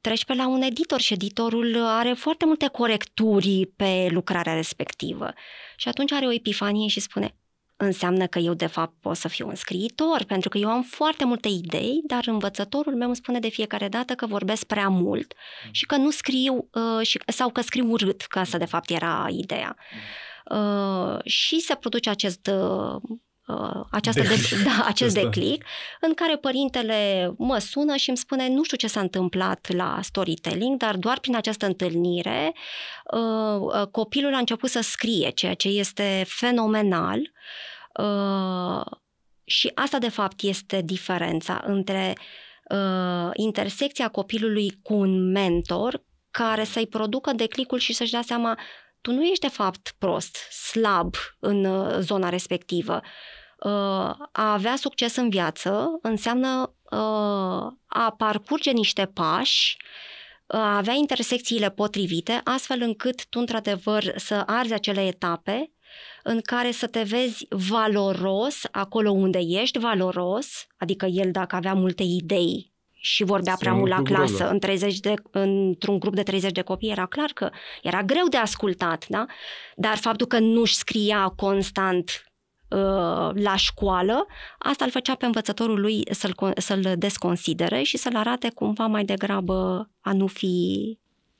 treci pe la un editor și editorul are foarte multe corecturi pe lucrarea respectivă. Și atunci are o epifanie și spune, înseamnă că eu de fapt pot să fiu un scriitor, pentru că eu am foarte multe idei, dar învățătorul meu îmi spune de fiecare dată că vorbesc prea mult mm. și că nu scriu uh, și, sau că scriu urât, că asta mm. de fapt era ideea. Mm. Uh, și se produce acest uh, Uh, această de- De, da, acest Asta. declic, în care părintele mă sună și îmi spune nu știu ce s-a întâmplat la storytelling, dar doar prin această întâlnire uh, uh, copilul a început să scrie, ceea ce este fenomenal. și asta, de fapt, este diferența între intersecția copilului cu un mentor care să-i producă declicul și să-și dea seama tu nu ești, de fapt, prost, slab în zona respectivă a avea succes în viață înseamnă uh, a parcurge niște pași, uh, a avea intersecțiile potrivite, astfel încât tu, într-adevăr, să arzi acele etape în care să te vezi valoros acolo unde ești valoros, adică el dacă avea multe idei și vorbea prea mult la clasă, în 30 de, într-un grup de 30 de copii era clar că era greu de ascultat, da? dar faptul că nu-și scria constant Uh, la școală, asta îl făcea pe învățătorul lui să-l, să-l desconsidere și să-l arate cumva mai degrabă a nu fi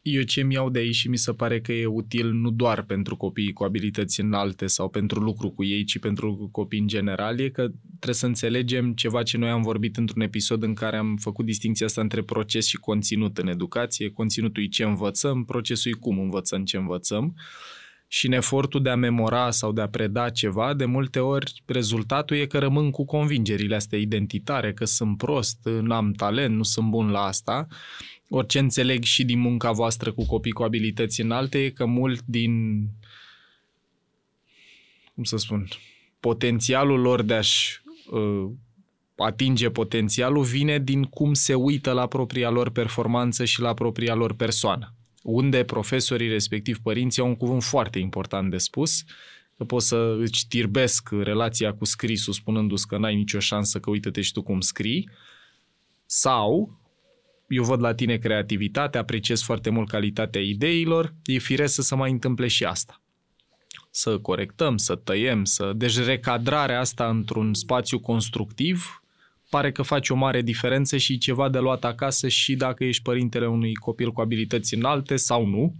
eu ce mi iau de aici și mi se pare că e util nu doar pentru copiii cu abilități înalte sau pentru lucru cu ei, ci pentru copii în general, e că trebuie să înțelegem ceva ce noi am vorbit într-un episod în care am făcut distinția asta între proces și conținut în educație, conținutul e ce învățăm, procesul e cum învățăm ce învățăm. Uh, și în efortul de a memora sau de a preda ceva, de multe ori rezultatul e că rămân cu convingerile astea identitare, că sunt prost, n-am talent, nu sunt bun la asta. Orice înțeleg și din munca voastră cu copii cu abilități înalte e că mult din, cum să spun, potențialul lor de a-și uh, atinge potențialul vine din cum se uită la propria lor performanță și la propria lor persoană unde profesorii, respectiv părinții, au un cuvânt foarte important de spus, că poți să îți tirbesc relația cu scrisul spunându-ți că n-ai nicio șansă, că uite-te și tu cum scrii, sau eu văd la tine creativitate, apreciez foarte mult calitatea ideilor, e firesc să se mai întâmple și asta. Să corectăm, să tăiem, să... Deci recadrarea asta într-un spațiu constructiv pare că faci o mare diferență și ceva de luat acasă și dacă ești părintele unui copil cu abilități înalte sau nu,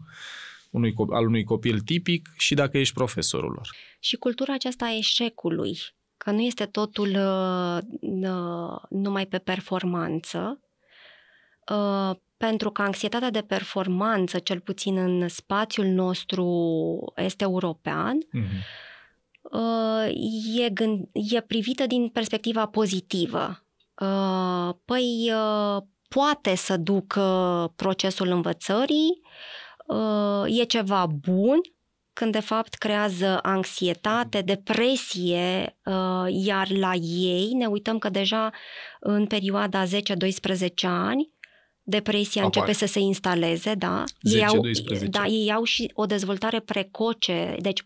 unui, al unui copil tipic și dacă ești profesorul lor. Și cultura aceasta a eșecului, că nu este totul uh, uh numai pe performanță, uh, pentru că anxietatea de performanță, cel puțin în spațiul nostru, este european. uh-huh. Uh, e, gând, e privită din perspectiva pozitivă. Uh, păi uh, poate să ducă procesul învățării, e ceva bun, când de fapt creează anxietate, depresie, iar la ei ne uităm că deja în perioada 10-12 ani depresia Apare. începe să se instaleze, da? 10, ei au, da, ei au și o dezvoltare precoce, deci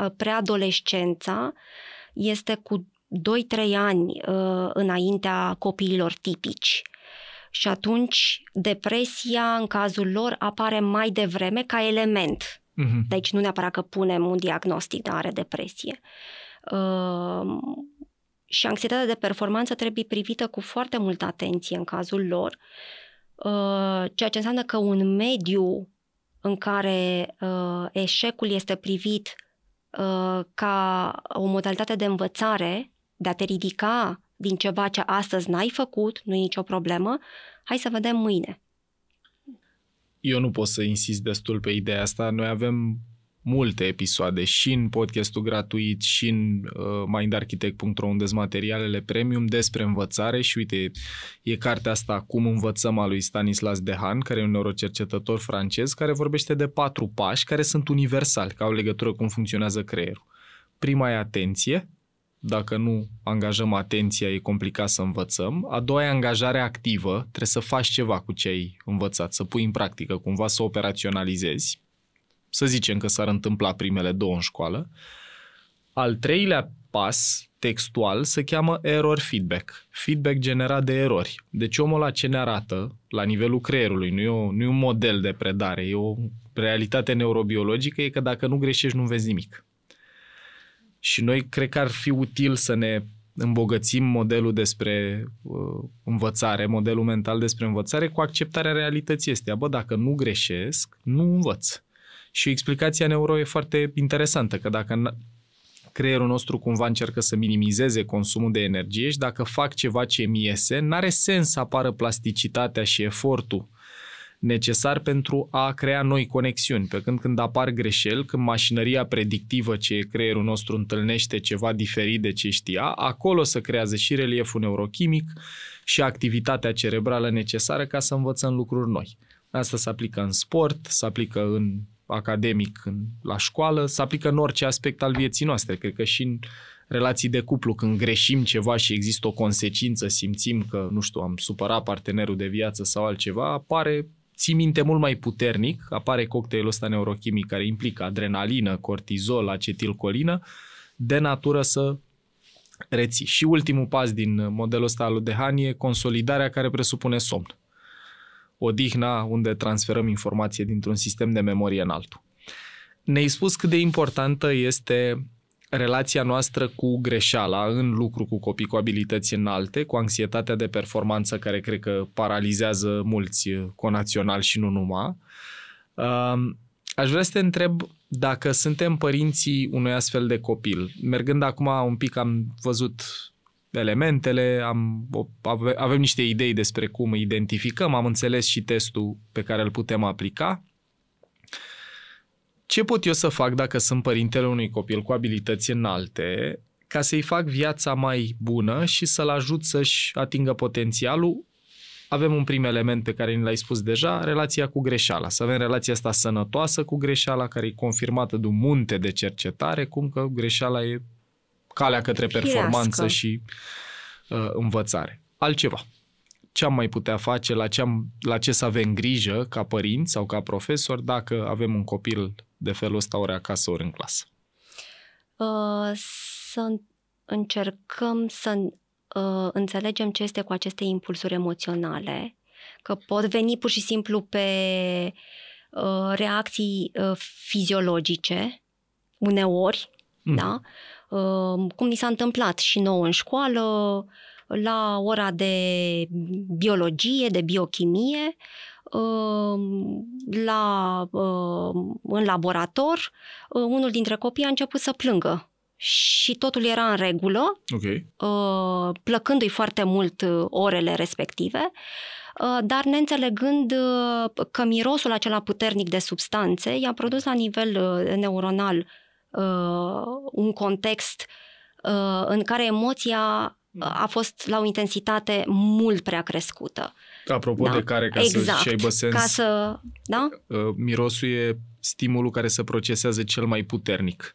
Uh, preadolescența este cu 2-3 ani uh, înaintea copiilor tipici. Și atunci depresia, în cazul lor, apare mai devreme ca element. Mhm. Deci nu neapărat că punem un diagnostic, dar are depresie. Uh, și anxietatea de performanță trebuie privită cu foarte multă atenție în cazul lor, ceea ce înseamnă că un mediu în care eșecul este privit Uh, ca o modalitate de învățare, de a te ridica din ceva ce astăzi n-ai făcut, nu e nicio problemă, hai să vedem mâine. Eu nu pot să insist destul pe ideea asta. Noi avem multe episoade și în podcastul gratuit și în uh, mindarchitect.ro unde sunt materialele premium despre învățare și uite, e cartea asta Cum învățăm a lui Stanislas Dehan, care e un neurocercetător francez care vorbește de patru pași care sunt universali, că au legătură cum funcționează creierul. Prima e atenție, dacă nu angajăm atenția, e complicat să învățăm. A doua e angajare activă, trebuie să faci ceva cu ce ai învățat, să pui în practică, cumva să operaționalizezi să zicem că s-ar întâmpla primele două în școală. Al treilea pas textual se cheamă error feedback, feedback generat de erori. Deci omul ăla ce ne arată la nivelul creierului, nu e, o, nu e un model de predare, e o realitate neurobiologică, e că dacă nu greșești nu vezi nimic. Și noi cred că ar fi util să ne îmbogățim modelul despre uh, învățare, modelul mental despre învățare cu acceptarea realității este. Bă, dacă nu greșesc, nu învăț. Și explicația neuro e foarte interesantă, că dacă creierul nostru cumva încercă să minimizeze consumul de energie și dacă fac ceva ce mi iese, n-are sens să apară plasticitatea și efortul necesar pentru a crea noi conexiuni. Pe când când apar greșeli, când mașinăria predictivă ce creierul nostru întâlnește ceva diferit de ce știa, acolo se creează și relieful neurochimic și activitatea cerebrală necesară ca să învățăm lucruri noi. Asta se aplică în sport, se aplică în academic, în, la școală, se aplică în orice aspect al vieții noastre. Cred că și în relații de cuplu, când greșim ceva și există o consecință, simțim că, nu știu, am supărat partenerul de viață sau altceva, apare ții minte mult mai puternic, apare cocktailul ăsta neurochimic care implică adrenalină, cortizol, acetilcolină, de natură să reții. Și ultimul pas din modelul ăsta al Dehani e consolidarea care presupune somn odihna unde transferăm informație dintr-un sistem de memorie în altul. Ne-ai spus cât de importantă este relația noastră cu greșeala în lucru cu copii cu abilități înalte, cu anxietatea de performanță care cred că paralizează mulți conațional și nu numai. Aș vrea să te întreb dacă suntem părinții unui astfel de copil. Mergând acum un pic, am văzut elementele, am, ave, avem niște idei despre cum identificăm, am înțeles și testul pe care îl putem aplica. Ce pot eu să fac dacă sunt părintele unui copil cu abilități înalte ca să-i fac viața mai bună și să-l ajut să-și atingă potențialul? Avem un prim element pe care ni l-ai spus deja, relația cu greșeala. Să avem relația asta sănătoasă cu greșeala, care e confirmată de un munte de cercetare, cum că greșeala e calea către performanță și uh, învățare. Altceva. Ce am mai putea face, la ce, am, la ce să avem grijă ca părinți sau ca profesori dacă avem un copil de felul ăsta ori acasă, ori în clasă? Uh, să încercăm să uh, înțelegem ce este cu aceste impulsuri emoționale, că pot veni pur și simplu pe uh, reacții uh, fiziologice, uneori, mm. da? cum ni s-a întâmplat și nouă în școală, la ora de biologie, de biochimie, la, în laborator, unul dintre copii a început să plângă și totul era în regulă, okay. plăcându-i foarte mult orele respective, dar neînțelegând că mirosul acela puternic de substanțe i-a produs la nivel neuronal uh, un context uh, în care emoția mm. uh, a fost la o intensitate mult prea crescută. Apropo da? de care, ca exact. să și ai sens, ca să, da? Uh, mirosul e stimulul care se procesează cel mai puternic.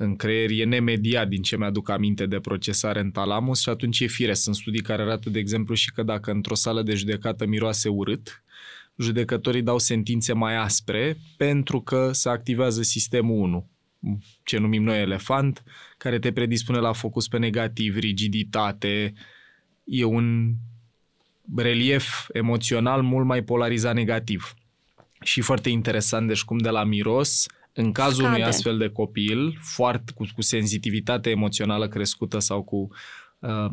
În creier e nemediat din ce mi-aduc aminte de procesare în talamus și atunci e fire. Sunt studii care arată, de exemplu, și că dacă într-o sală de judecată miroase urât, judecătorii dau sentințe mai aspre pentru că se activează sistemul 1 ce numim noi elefant, care te predispune la focus pe negativ, rigiditate. E un relief emoțional mult mai polarizat negativ. Și foarte interesant, deci cum de la miros, în cazul Scade. unui astfel de copil, foarte cu, cu senzitivitate emoțională crescută sau cu uh,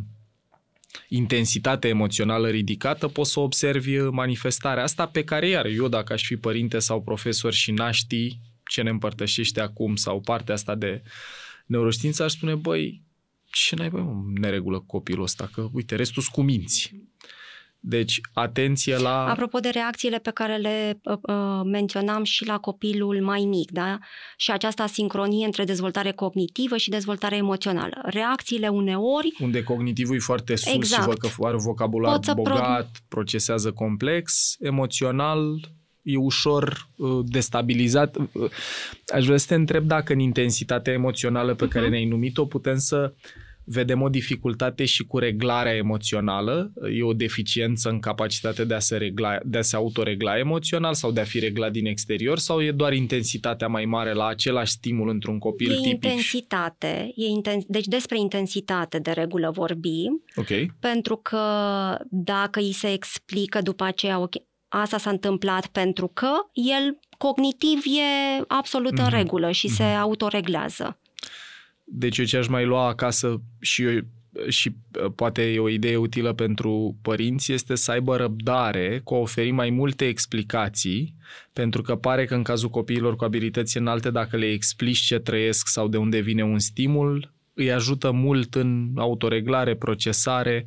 intensitate emoțională ridicată, poți să observi manifestarea asta pe care, iar eu, dacă aș fi părinte sau profesor și naști ce ne împărtășește acum sau partea asta de neuroștiință, aș spune, băi, ce n-ai, băi, mă, neregulă copilul ăsta, că uite, restul minți. Deci, atenție la... Apropo de reacțiile pe care le uh, menționam și la copilul mai mic, da? Și această sincronie între dezvoltare cognitivă și dezvoltare emoțională. Reacțiile uneori... Unde cognitivul e foarte sus exact. și că are vocabular bogat, pro... procesează complex, emoțional e ușor uh, destabilizat. Uh, aș vrea să te întreb dacă în intensitatea emoțională pe uh-huh. care mhm. ne-ai numit-o putem să vedem o dificultate și cu reglarea emoțională, e o deficiență în capacitatea de a se, regla, de a se autoregla emoțional sau de a fi reglat din exterior sau e doar intensitatea mai mare la același stimul într-un copil e tipic? intensitate, e intensitate. deci despre intensitate de regulă vorbim, okay. pentru că dacă îi se explică după aceea, okay, Asta s-a întâmplat pentru că el cognitiv e absolut mm-hmm. în mhm. regulă și mm-hmm. se mhm. autoreglează. Deci eu ce aș mai lua acasă și eu și uh, poate e o idee utilă pentru părinți, este să aibă răbdare cu a oferi mai multe explicații, pentru că pare că în cazul copiilor cu abilități înalte, dacă le explici ce trăiesc sau de unde vine un stimul, îi ajută mult în autoreglare, procesare.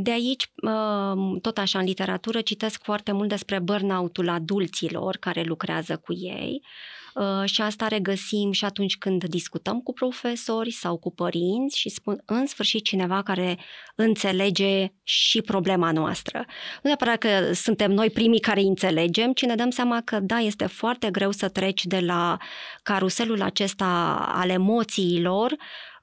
De aici, um, tot așa în literatură, citesc foarte mult despre burnout-ul adulților care lucrează cu ei uh, și asta regăsim și atunci când discutăm cu profesori sau cu părinți și spun în sfârșit cineva care înțelege și problema noastră. Nu neapărat că suntem noi primii care înțelegem, ci ne dăm seama că da, este foarte greu să treci de la caruselul acesta al emoțiilor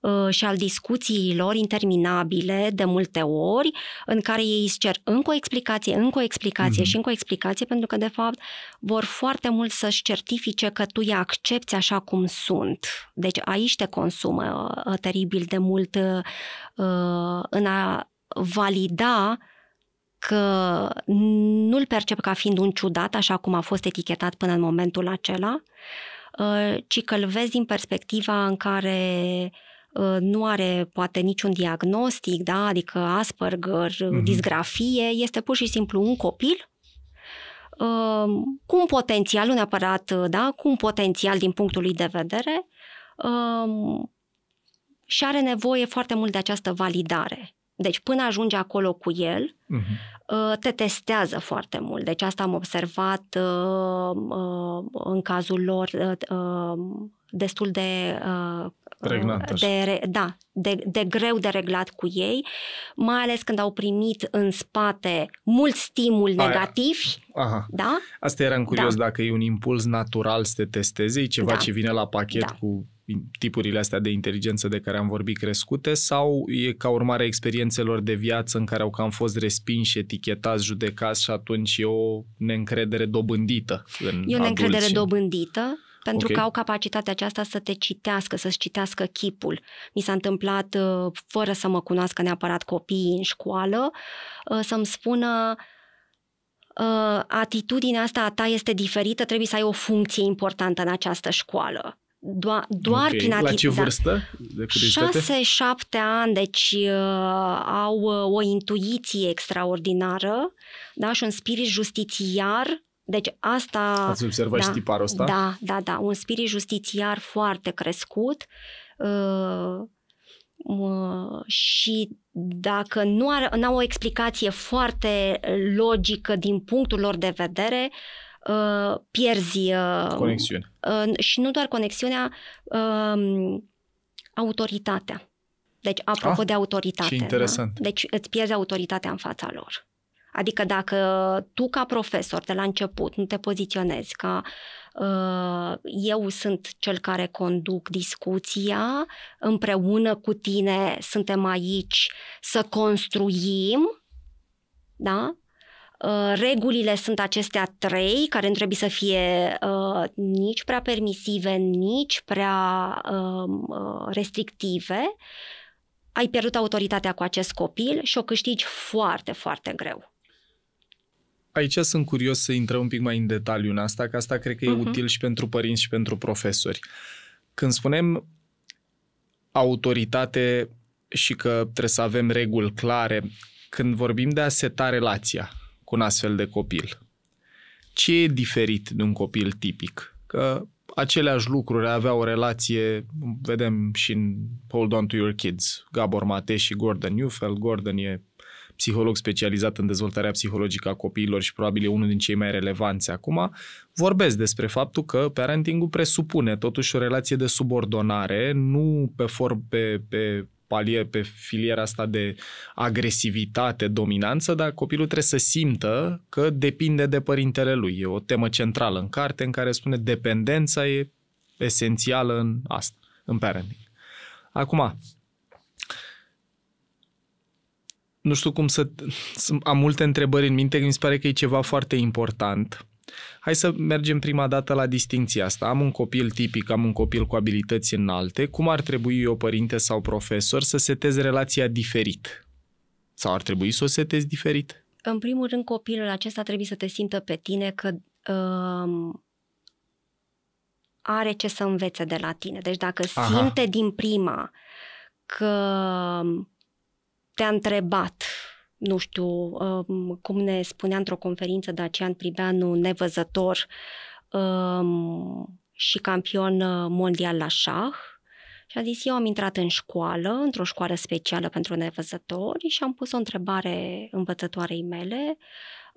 Uh, și al discuțiilor interminabile de multe ori, în care ei îți cer încă o explicație, încă o explicație mm-hmm. și încă o explicație, pentru că, de fapt, vor foarte mult să-și certifice că tu îi accepti așa cum sunt. Deci aici te consumă uh, uh teribil de mult uh, în a valida că nu-l percep ca fiind un ciudat, așa cum a fost etichetat până în momentul acela, uh, ci că l vezi din perspectiva în care Ă, nu are poate niciun diagnostic, da? adică Asperger, mm-hmm. disgrafie, este pur și simplu un copil ă, cu un potențial, nu neapărat, da? cu un potențial din punctul lui de vedere ă, și are nevoie foarte mult de această validare. Deci până ajunge acolo cu el, uh-huh. te testează foarte mult. Deci asta am observat în cazul lor destul de Pregnant, de, da, de, de greu de reglat cu ei, mai ales când au primit în spate mult stimul Aia. negativ. Aha. Da? Asta era curios, da. dacă e un impuls natural să te testeze, e ceva da. ce vine la pachet da. cu tipurile astea de inteligență de care am vorbit crescute sau e ca urmare a experiențelor de viață în care au cam fost respinși, etichetați, judecați și atunci e o neîncredere dobândită în E o neîncredere dobândită pentru okay. că au capacitatea aceasta să te citească, să-ți citească chipul. Mi s-a întâmplat, uh, fără să mă cunoască neapărat copiii în școală, uh, să-mi spună uh, atitudinea asta a ta este diferită, trebuie să ai o funcție importantă în această școală. Doar, doar okay. prin atitudine. La ce da. vârstă? De 6 ani, deci uh, au o intuiție extraordinară da? și un spirit justițiar deci asta... Ați observat da, și tiparul ăsta? Da, da, da. Un spirit justițiar foarte crescut uh, uh, și dacă nu are, au o explicație foarte logică din punctul lor de vedere, uh, pierzi... Uh, Conexiune. Uh, și nu doar conexiunea, uh, autoritatea. Deci, apropo ah, de autoritate. Ce interesant. Da? Deci îți pierzi autoritatea în fața lor. Adică dacă tu ca profesor de la început nu te poziționezi ca ă, eu sunt cel care conduc discuția, împreună cu tine suntem aici să construim, da? Uh, regulile sunt acestea trei, care nu trebuie să fie uh, nici prea permisive, nici prea uh, restrictive. Ai pierdut autoritatea cu acest copil și o câștigi foarte, foarte greu aici sunt curios să intrăm un pic mai în detaliu în asta, că asta cred că e uh-huh. util și pentru părinți și pentru profesori. Când spunem autoritate și că trebuie să avem reguli clare, când vorbim de a seta relația cu un astfel de copil, ce e diferit de un copil tipic? Că aceleași lucruri, avea o relație, vedem și în Hold On To Your Kids, Gabor Mate și Gordon Neufeld, Gordon e psiholog specializat în dezvoltarea psihologică a copiilor și probabil e unul din cei mai relevanți acum, vorbesc despre faptul că parentingul presupune totuși o relație de subordonare, nu pe, for, pe, pe palie, pe filiera asta de agresivitate, dominanță, dar copilul trebuie să simtă că depinde de părintele lui. E o temă centrală în carte în care spune dependența e esențială în asta, în parenting. Acum, nu știu cum să... Am multe întrebări în minte, mi se pare că e ceva foarte important. Hai să mergem prima dată la distinția asta. Am un copil tipic, am un copil cu abilități înalte. Cum ar trebui eu, părinte sau profesor, să setez relația diferit? Sau ar trebui să o setez diferit? În primul rând, copilul acesta trebuie să te simtă pe tine că um, are ce să învețe de la tine. Deci dacă Aha. simte din prima că te-a întrebat, nu știu, um, cum ne spunea într-o conferință Dacian Pribeanu, nevăzător um, și campion uh, mondial la șah, și a zis, eu am intrat în școală, într-o școală specială pentru nevăzători și am pus o întrebare învățătoarei mele, uh,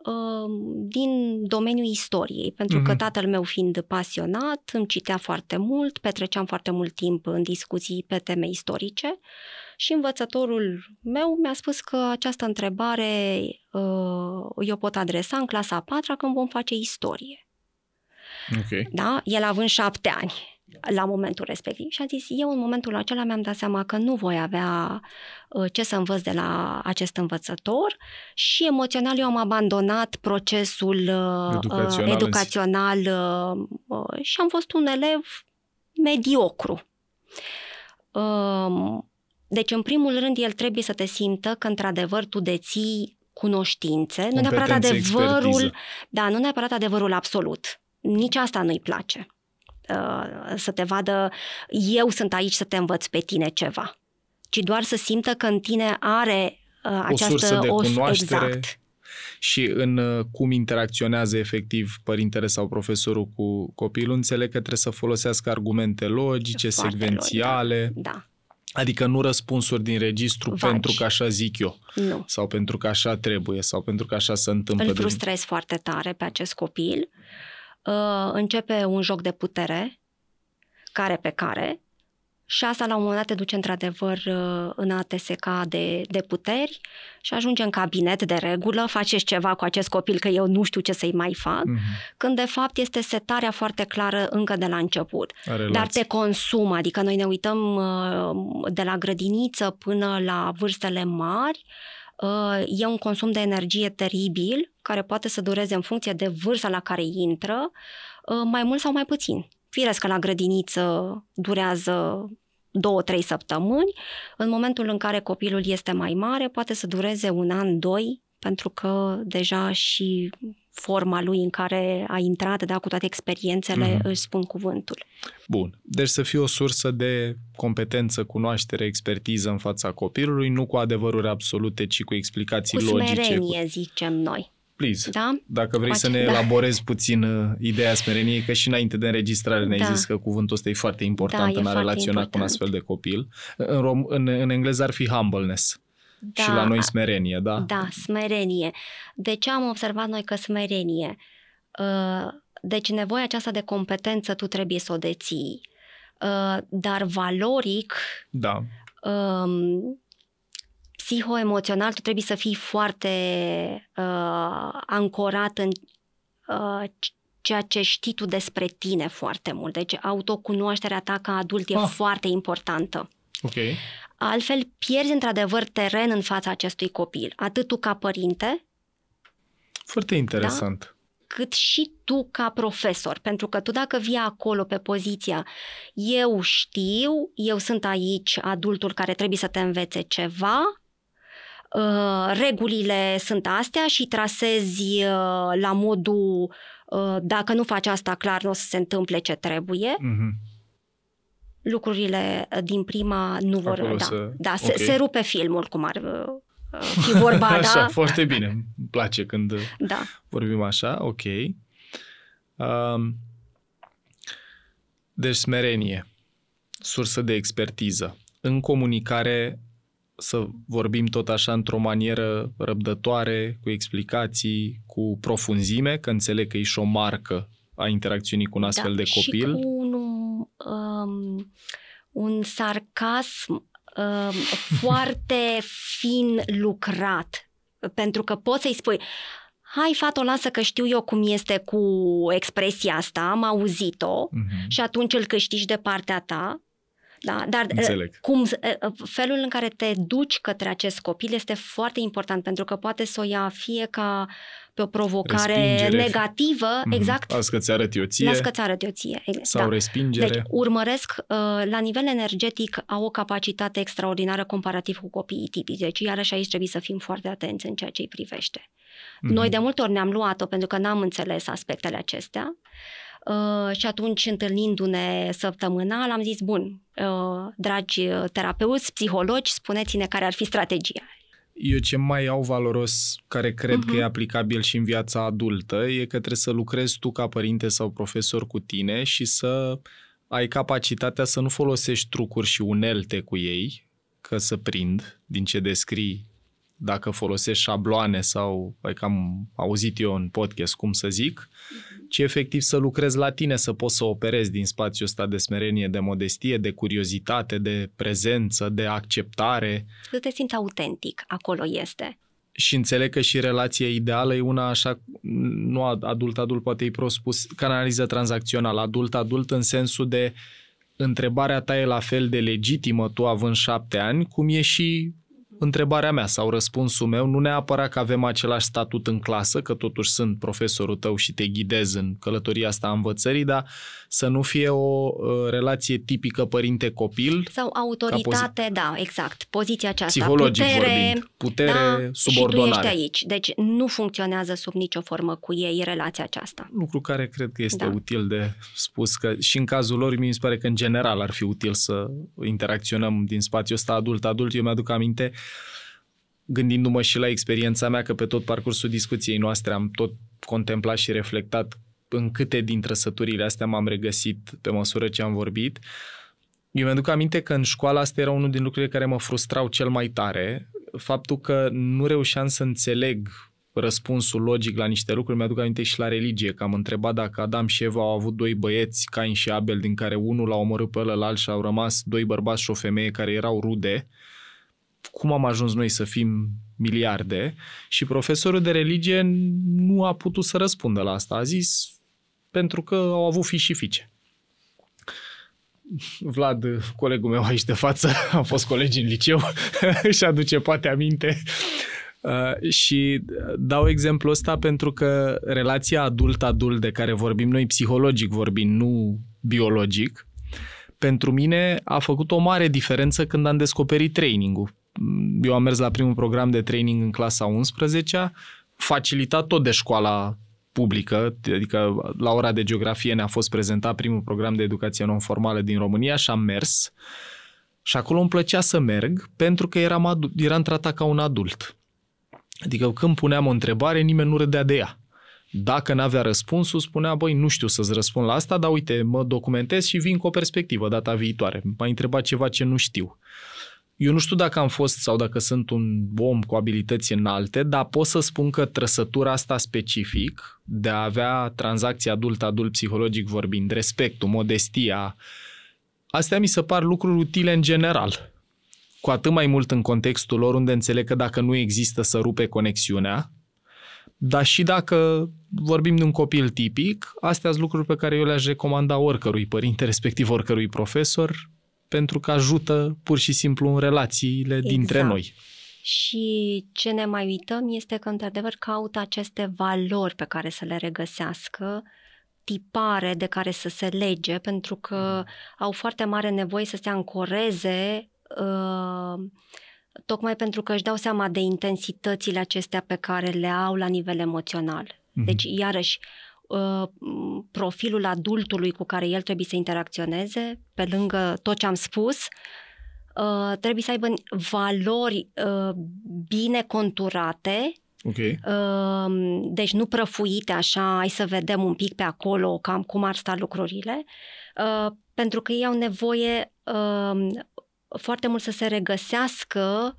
Um, din domeniul istoriei, pentru că mhm. tatăl meu fiind pasionat, îmi citea foarte mult, petreceam foarte mult timp în discuții pe teme istorice și învățătorul meu mi-a spus că această întrebare uh, eu pot adresa în clasa a patra când vom face istorie. Okay. Da? El având șapte ani la momentul respectiv și a zis, eu în momentul acela mi-am dat seama că nu voi avea uh, ce să învăț de la acest învățător și emoțional eu am abandonat procesul uh, educațional, educațional uh, și am fost un elev mediocru. Um, deci, în primul rând, el trebuie să te simtă că, într-adevăr, tu deții cunoștințe, nu neapărat adevărul, expertiză. da, nu neapărat adevărul absolut. Nici asta nu-i place Uh, să te vadă eu sunt aici să te învăț pe tine ceva, ci doar să simtă că în tine are uh, această o sursă de os, cunoaștere. Exact și în uh, cum interacționează efectiv părintele sau profesorul cu copilul, înțeleg că trebuie să folosească argumente logice, Foarte secvențiale. Logic, da. da. Adică nu răspunsuri din registru Vagi. pentru că așa zic eu. Nu. Sau pentru că așa trebuie, sau pentru că așa se întâmplă. Îl frustrez din... foarte tare pe acest copil Ă, începe un joc de putere, care pe care, și asta la un moment dat te duce într-adevăr ă, în a te seca de, de puteri și ajunge în cabinet de regulă, faceți ceva cu acest copil că eu nu știu ce să-i mai fac, mm-hmm. când de fapt este setarea foarte clară încă de la început. Dar te consumă, adică noi ne uităm ă, de la grădiniță până la vârstele mari, Ă, e un consum de energie teribil, care poate să dureze în funcție de vârsta la care intră, ă, mai mult sau mai puțin. Firesc că la grădiniță durează două, trei săptămâni. În momentul în care copilul este mai mare, poate să dureze un an, doi, pentru că deja și forma lui în care a intrat, da, cu toate experiențele, mm-hmm. își spun cuvântul. Bun. Deci să fie o sursă de competență, cunoaștere, expertiză în fața copilului, nu cu adevăruri absolute, ci cu explicații cu logice. Smerenie, cu... zicem noi. Please, da? dacă vrei Face, să ne da. elaborezi puțin uh, ideea smereniei, că și înainte de înregistrare ne-ai da. zis că cuvântul ăsta e foarte important da, în e a relaționa cu un astfel de copil. În, rom- în, în engleză ar fi humbleness. Da, și la noi smerenie, da? Da, smerenie. De ce am observat noi că smerenie? Uh, deci nevoia aceasta de competență tu trebuie să o deții, uh, dar valoric, da. Um, psihoemoțional, tu trebuie să fii foarte uh, ancorat în ceea ce știi tu despre tine foarte mult. Deci autocunoașterea ta ca adult e ah. foarte importantă. Ok. Altfel, pierzi într-adevăr teren în fața acestui copil, atât tu ca părinte. Foarte da? interesant. Da? cât și tu ca profesor, pentru că tu dacă vii acolo pe poziția eu știu, eu sunt aici adultul care trebuie să te învețe ceva, uh, regulile sunt astea și trasezi uh, la modul uh, dacă nu faci asta clar nu o să se întâmple ce trebuie, Mm-hmm lucrurile eh, din prima nu vor... Acolo da, da se... da okay. se, se rupe filmul, cum ar eh, fi vorba, da. Așa, da? foarte bine. Îmi place când eh, da. vorbim așa, ok. Um, deci smerenie, sursă de expertiză. În comunicare să vorbim tot așa într-o manieră răbdătoare, cu explicații, cu profunzime, că înțeleg că e și o marcă a interacțiuni cu un astfel da, de copil. Și cu un, um, un sarcasm um, foarte fin lucrat. Pentru că poți să-i spui, hai fată, lasă că știu eu cum este cu expresia asta, am auzit-o uh-huh. și atunci îl câștigi de partea ta. Da, dar uh, cum, uh, uh, felul în care te duci către acest copil este foarte important pentru că poate să o ia fie ca pe o provocare respingere. negativă, mm-hmm. exact. Las că-ți arăt eu ție. Las că-ți arăt eu ție. Exact. Sau da. respingere. Deci urmăresc, uh, la nivel energetic, au o capacitate extraordinară comparativ cu copiii tipici. Deci iarăși aici trebuie să fim foarte atenți în ceea ce îi privește. Mm-hmm. Noi de multe ori ne-am luat-o pentru că n-am înțeles aspectele acestea. Uh, și atunci, întâlnindu-ne săptămânal, am zis, bun, uh, dragi uh, terapeuți, psihologi, spuneți-ne care ar fi strategia eu ce mai au valoros, care cred uh-huh. că e mhm. aplicabil și în viața adultă, e că trebuie să lucrezi tu ca părinte sau profesor cu tine și să ai capacitatea să nu folosești trucuri și unelte cu ei, că să prind din ce descrii dacă folosești șabloane sau, adică am auzit eu în podcast cum să zic, mhm. ci efectiv să lucrezi la tine, să poți să operezi din spațiul ăsta de smerenie, de modestie, de curiozitate, de prezență, de acceptare. Să te simți autentic, acolo este. Și înțeleg că și relația ideală e una așa, nu adult-adult, poate e prost spus, ca analiză tranzacțională, adult-adult în sensul de întrebarea ta e la fel de legitimă tu având șapte ani, cum e și întrebarea mea sau răspunsul meu, nu neapărat că avem același statut în clasă, că totuși sunt profesorul tău și te ghidez în călătoria asta a învățării, dar să nu fie o uh, relație tipică părinte-copil. Sau autoritate, pozi- da, exact. Poziția aceasta. Psihologic putere, vorbind. Putere, da, subordonare. Și tu ești aici. Deci nu funcționează sub nicio formă cu ei relația aceasta. Lucru care cred că este da. util de spus că și în cazul lor mi se pare că în general ar fi util să interacționăm din spațiul ăsta adult-adult. Eu mi-aduc aminte uh, gândindu-mă și la experiența mea, că pe tot parcursul discuției noastre am tot contemplat și reflectat în câte din trăsăturile astea m-am regăsit pe măsură ce am vorbit. Eu mi-aduc aminte că în școală asta era unul din lucrurile care mă frustrau cel mai tare, faptul că nu reușeam să înțeleg răspunsul logic la niște lucruri. Mi-aduc aminte și la religie, că am întrebat dacă Adam și Eva au avut doi băieți, Cain și Abel, din care unul l-a omorât pe ălălalt și au rămas doi bărbați și o femeie care erau rude. Uh, cum am ajuns noi să fim miliarde și profesorul de religie nu a putut să răspundă la asta. A zis pentru că au avut fi și fiice. Vlad, colegul meu aici de față, am fost colegi în liceu și aduce poate aminte. Uh, și dau exemplu ăsta pentru că relația adult-adult de care vorbim noi, psihologic vorbim, nu biologic, pentru mine a făcut o mare diferență când am descoperit trainingul eu am mers la primul program de training în clasa 11-a, facilitat tot de școala publică, adică la ora de geografie ne-a fost prezentat primul program de educație non-formală din România și am mers. Și acolo îmi plăcea să merg pentru că eram, adu- eram tratat ca un adult. Adică când puneam o întrebare, nimeni nu râdea de ea. Dacă n-avea răspunsul, spunea, băi, nu știu să-ți răspund la asta, dar uite, mă documentez și vin cu o perspectivă data viitoare. M-a întrebat ceva ce nu știu. Eu nu știu dacă am fost sau dacă sunt un om cu abilități înalte, dar pot să spun că trăsătura asta specific de a avea tranzacții adult-adult psihologic vorbind, respectul, modestia, astea mi se par lucruri utile în general. Cu atât mai mult în contextul lor unde înțeleg că dacă nu există să rupe conexiunea, dar și dacă vorbim de un copil tipic, astea sunt lucruri pe care eu le-aș recomanda oricărui părinte, respectiv oricărui profesor, pentru că ajută pur și simplu în relațiile exact. dintre noi. Și ce ne mai uităm este că, într-adevăr, caută aceste valori pe care să le regăsească, tipare de care să se lege, pentru că mm. au foarte mare nevoie să se ancoreze uh, tocmai pentru că își dau seama de intensitățile acestea pe care le au la nivel emoțional. Mm-hmm. Deci, iarăși, Uh, profilul adultului cu care el trebuie să interacționeze, pe lângă tot ce am spus, uh, trebuie să aibă valori uh, bine conturate, Okay. Deci nu prăfuite așa, hai să vedem un pic pe acolo cam cum ar sta lucrurile, pentru că ei au nevoie foarte mult să se regăsească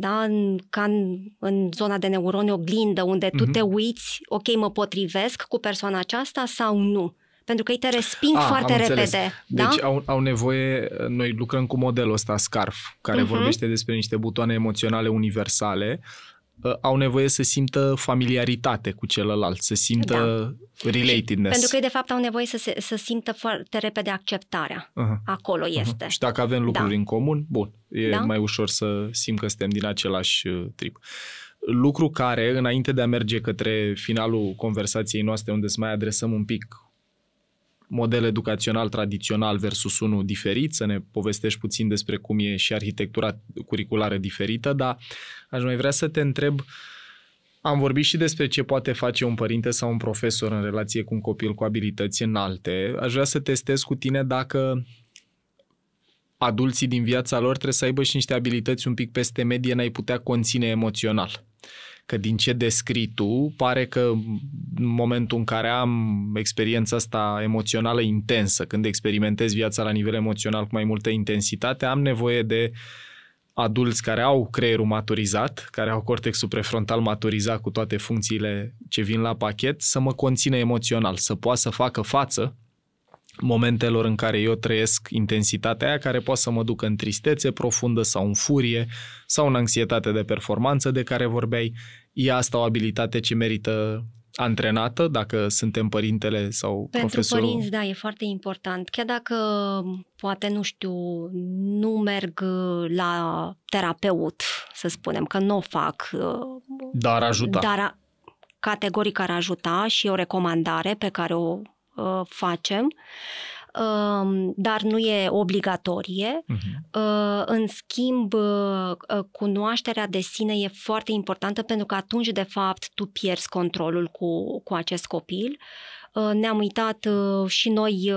da? în, ca în, în zona de neuroni oglindă, unde tu mm-hmm. te uiți, ok, mă potrivesc cu persoana aceasta sau nu pentru că ei te resping A, ah, foarte repede. Da? Deci da? au, au nevoie, noi lucrăm cu modelul ăsta SCARF, care uh-huh. vorbește despre niște butoane emoționale universale Uh, au nevoie să simtă familiaritate cu celălalt, să simtă da. relatedness. Pentru că ei, de fapt, au nevoie să, se, să simtă foarte repede acceptarea. Uh-huh. Acolo uh-huh. este. Și dacă avem da. lucruri da. în comun, bun, e da? mai ușor să simt că suntem din același uh, trip. Lucru care, înainte de a merge către finalul conversației noastre, unde să mai adresăm un pic model educațional tradițional versus unul diferit, să ne povestești puțin despre cum e și arhitectura curriculară diferită, dar aș mai vrea să te întreb am vorbit și despre ce poate face un părinte sau un profesor în relație cu un copil cu abilități înalte. Aș vrea să testez cu tine dacă adulții din viața lor trebuie să aibă și niște abilități un pic peste medie, n-ai putea conține emoțional. Că din ce descrii tu, pare că momentul în care am experiența asta emoțională intensă, când experimentez viața la nivel emoțional cu mai multă intensitate, am nevoie de adulți care au creierul maturizat, care au cortexul prefrontal maturizat cu toate funcțiile ce vin la pachet, să mă conțină emoțional, să poată să facă față momentelor în care eu trăiesc intensitatea aia care poate să mă ducă în tristețe profundă sau în furie sau în anxietate de performanță de care vorbeai, e asta o abilitate ce merită antrenată, dacă suntem părintele sau Pentru profesorul? Pentru părinți, da, e foarte important. Chiar dacă, poate, nu știu, nu merg uh, la terapeut, să spunem, că nu o fac. Uh, dar ajuta. Dar a, categoric ar ajuta și o recomandare pe care o uh, facem. Uh, dar nu e obligatorie. Uh-huh. În schimb, uh, uh, cunoașterea de sine e foarte importantă pentru că atunci, de fapt, tu pierzi controlul cu, cu acest copil. Uh, ne-am uitat și noi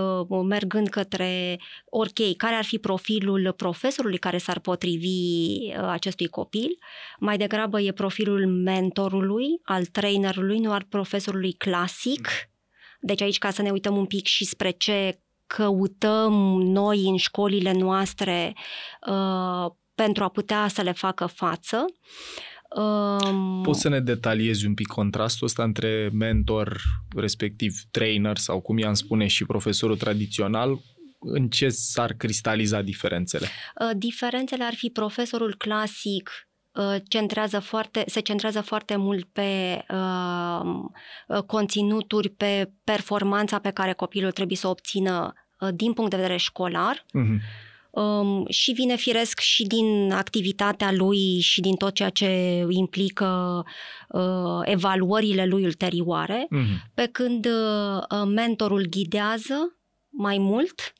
mergând către, ok, care ar fi profilul profesorului care s-ar potrivi acestui copil. Mai degrabă e profilul mentorului, al trainerului, nu al profesorului clasic. Mm. Deci aici ca să ne uităm un pic și spre ce căutăm noi în școlile noastre uh, pentru a putea să le facă față. Um... Poți să ne detaliezi un pic contrastul ăsta între mentor, respectiv trainer sau cum i-am spune și profesorul tradițional, în ce s-ar cristaliza diferențele? Uh, diferențele ar fi profesorul clasic Uh, centrează foarte, se centrează foarte mult pe uh, uh, conținuturi, pe performanța pe care copilul trebuie să o obțină uh, din punct de vedere școlar. Uh-huh. Um, și vine firesc și din activitatea lui și din tot ceea ce implică uh, evaluările lui ulterioare, uh-huh. pe când uh, uh, mentorul ghidează mai mult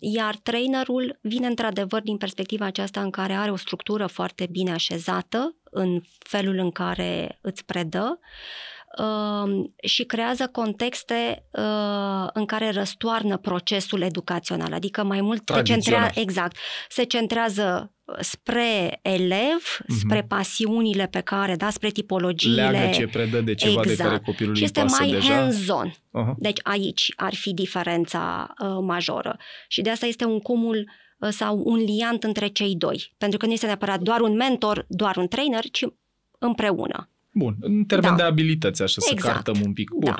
iar trainerul vine într-adevăr din perspectiva aceasta în care are o structură foarte bine așezată în felul în care îți predă Um, și creează contexte uh, în care răstoarnă procesul educațional, adică mai mult se centrează, exact, se centrează spre elev, uh-huh. spre pasiunile pe care, da, spre tipologiile. Leagă ce predă de ceva exact. de care copilul Și este pasă mai deja. hands-on. Uh-huh. Deci aici ar fi diferența uh, majoră. Și de asta este un cumul uh, sau un liant între cei doi. Pentru că nu este neapărat doar un mentor, doar un trainer, ci împreună. Bun, în termen da. de abilități, așa, exact. să cartăm un pic. Bun. Da.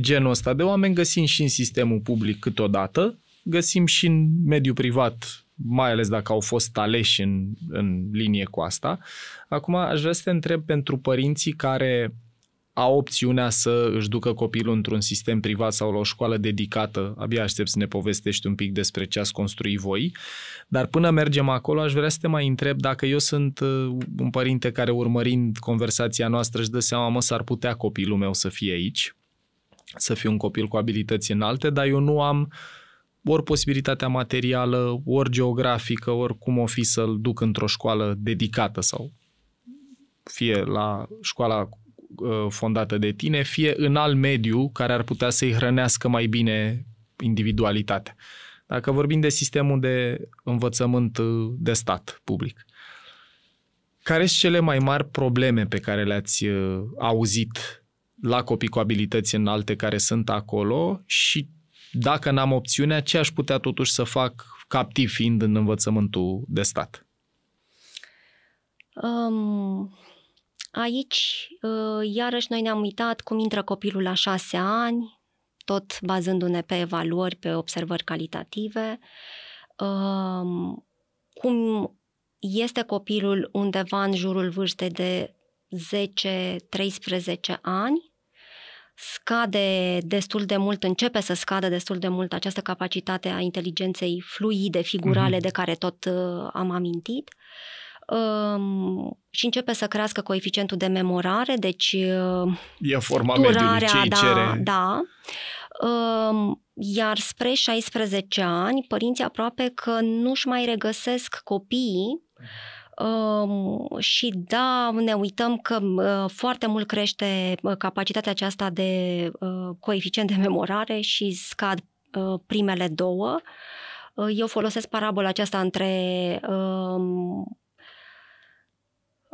Genul ăsta de oameni găsim și în sistemul public câteodată, găsim și în mediul privat, mai ales dacă au fost aleși în, în linie cu asta. Acum aș vrea să te întreb pentru părinții care au opțiunea să își ducă copilul într-un sistem privat sau la o școală dedicată. Abia aștept să ne povestești un pic despre ce ați construit voi. Dar până mergem acolo, aș vrea să te mai întreb dacă eu sunt uh, un părinte care urmărind conversația noastră își dă seama, mă, s-ar putea copilul meu să fie aici, să fiu un copil cu abilități înalte, dar eu nu am ori posibilitatea materială, ori geografică, ori cum o fi să-l duc într-o școală dedicată sau fie la școala Uh, fondată de tine, fie în alt mediu care ar putea să-i hrănească mai bine individualitatea. Dacă vorbim de sistemul de învățământ uh, de stat public, care sunt cele mai mari probleme pe care le-ați uh, auzit la copii cu abilități înalte care sunt acolo și dacă n-am opțiunea, ce aș putea totuși să fac captiv fiind în învățământul de stat? Um, Aici, uh, iarăși, noi ne-am uitat cum intră copilul la șase ani, tot bazându-ne pe evaluări, pe observări calitative, um, cum este copilul undeva în jurul vârstei de 10-13 ani, scade destul de mult, începe să scadă destul de mult această capacitate a inteligenței fluide, figurale, mm-hmm. de care tot uh, am amintit și începe să crească coeficientul de memorare, deci e forma durarea, mediului, da, cere. da. Iar spre 16 ani, părinții aproape că nu-și mai regăsesc copiii și da, ne uităm că uh, foarte mult crește uh, capacitatea aceasta de uh, coeficient de memorare și scad primele două. Eu folosesc parabola aceasta între um,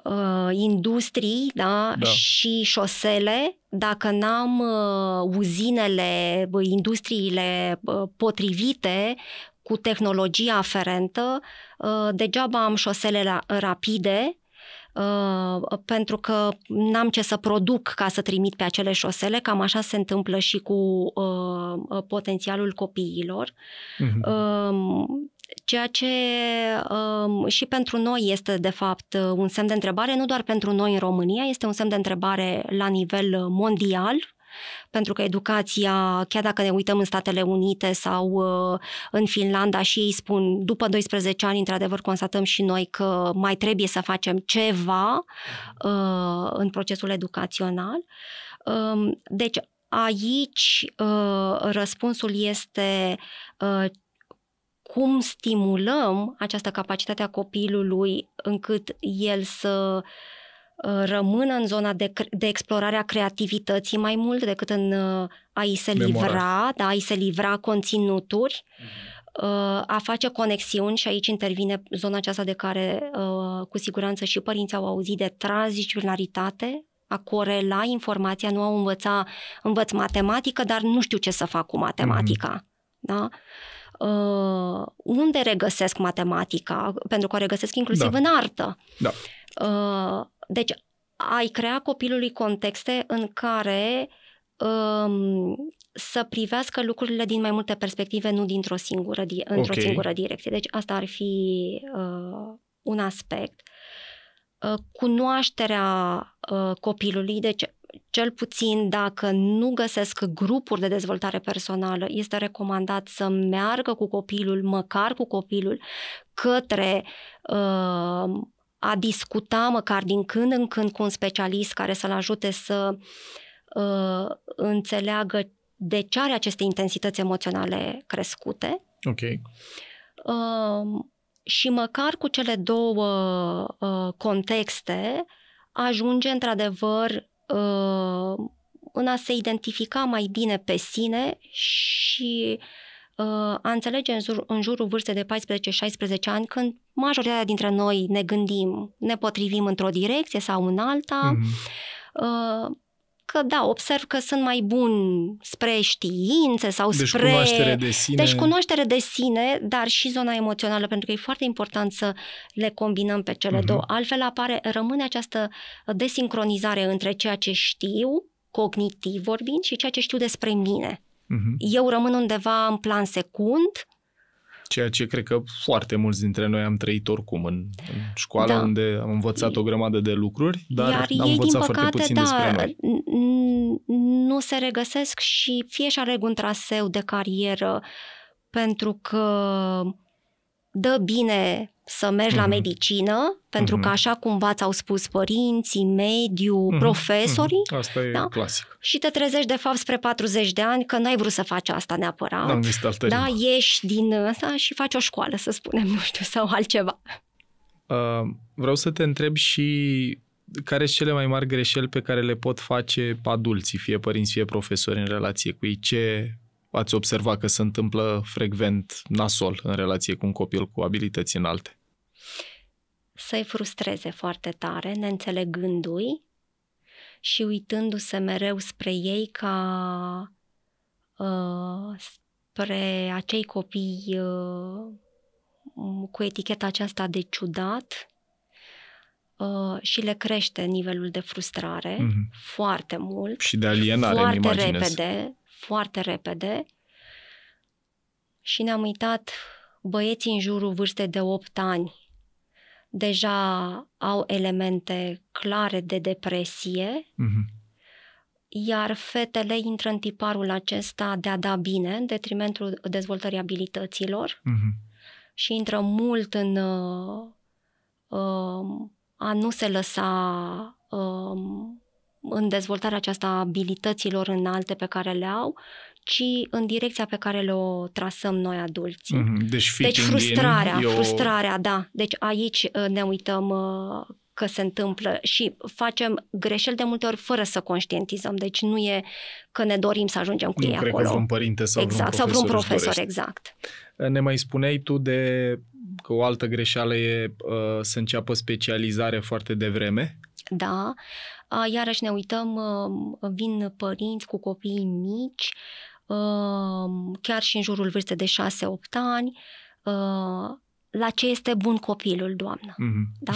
uh, industrii da? Da. și șosele, dacă n-am uh, uzinele, industriile uh, potrivite cu tehnologia aferentă, uh, degeaba am șosele la, rapide Uh, pentru că n-am ce să produc ca să trimit pe acele șosele, cam așa se întâmplă și cu uh, uh potențialul copiilor. Uh-huh. Uh, ceea ce um, și pentru noi este, de fapt, un semn de întrebare, nu doar pentru noi în România, este un semn de întrebare la nivel mondial, pentru că educația, chiar dacă ne uităm în Statele Unite sau uh, în Finlanda și ei spun după 12 ani, într-adevăr, constatăm și noi că mai trebuie să facem ceva mhm. uh, în procesul educațional. Um, deci, aici uh, răspunsul este uh, cum stimulăm această capacitate a copilului încât el să uh, rămână în zona de, de explorare a creativității mai mult decât în uh, a-i se livra, da, a-i se livra conținuturi, mhm. uh, a face conexiuni și aici intervine zona aceasta de care cu siguranță și părinții au auzit de transdisciplinaritate, a corela informația, nu a învăța, învăț matematică, dar nu știu ce să fac cu matematica. mm Da? Uh, uh, unde regăsesc matematica, pentru că o regăsesc inclusiv da. în artă. Da. Uh, deci ai crea copilului contexte în care um, să privească lucrurile din mai multe perspective, nu dintr-o singură, di- într-o okay. singură direcție. Deci asta ar fi uh, un aspect. Uh, cunoașterea uh, copilului, deci cel puțin dacă nu găsesc grupuri de dezvoltare personală, este recomandat să meargă cu copilul, măcar cu copilul, către uh, a discuta măcar din când în când cu un specialist care să-l ajute să uh, înțeleagă de ce are aceste intensități emoționale crescute. Ok. Uh, și măcar cu cele două uh, contexte ajunge într-adevăr Uh, în a se identifica mai bine pe sine și uh, a înțelege în, jur, în jurul vârstei de 14-16 ani, când majoritatea dintre noi ne gândim, ne potrivim într-o direcție sau în alta, mm-hmm că da, observ că sunt mai bun spre științe sau deci spre... cunoaștere de sine. Deci cunoaștere de sine, dar și zona emoțională, pentru că e foarte important să le combinăm pe cele uh-huh. două. Altfel apare, rămâne această desincronizare între ceea ce știu, cognitiv vorbind, și ceea ce știu despre mine. Uh-huh. Eu rămân undeva în plan secund, ceea ce cred că foarte mulți dintre noi am trăit oricum în, în școală, da. unde am învățat o grămadă de lucruri, dar Iar am ei, învățat păcate, foarte puțin da, despre noi. Nu se regăsesc și fie și aleg un traseu de carieră pentru că dă bine să mergi mm-hmm. la mhm. medicină, pentru mm-hmm. că mhm. așa cumva ți-au spus părinții, mediu, mm-hmm. profesorii. Mm-hmm. Asta e da? clasic. Și te trezești de fapt spre 40 de ani că n-ai vrut să faci asta neapărat. N-am găsit altă Da, da? ieși din asta și faci o școală, să spunem, nu știu, sau altceva. Uh, vreau să te întreb și care sunt cele mai mari greșeli pe care le pot face adulții, fie părinți, fie profesori în relație cu ei? Ce ați observat că se întâmplă frecvent nasol în relație cu un copil cu abilități înalte? să-i frustreze foarte tare, neînțelegându-i și uitându-se mereu spre ei ca uh, spre acei copii uh, cu eticheta aceasta de ciudat uh, și le crește nivelul de frustrare mm-hmm. foarte mult. Și de alienare, Foarte repede, foarte repede. Și ne-am uitat băieții în jurul vârstei de 8 ani deja au elemente clare de depresie, uh-huh. iar fetele intră în tiparul acesta de a da bine, în detrimentul dezvoltării abilităților uh-huh. și intră mult în uh, uh, a nu se lăsa uh, în dezvoltarea aceasta a abilităților înalte pe care le au ci în direcția pe care le-o trasăm noi adulții. Mm-hmm. Deci, deci frustrarea, eu... frustrarea, da. Deci aici uh, ne uităm uh, că se întâmplă și facem greșeli de multe ori fără să conștientizăm. Deci nu e că ne dorim să ajungem cu nu ei cred acolo. Că vreun părinte sau exact, vreun profesor, sau vreun profesor exact. Uh, ne mai spuneai tu de că o altă greșeală e uh, să înceapă specializare foarte devreme. Da, iarăși ne uităm, vin părinți cu copii mici, uh, chiar și în jurul vârstei de 6-8 ani, ă, la ce este bun copilul, doamnă. Mm-hmm. Da?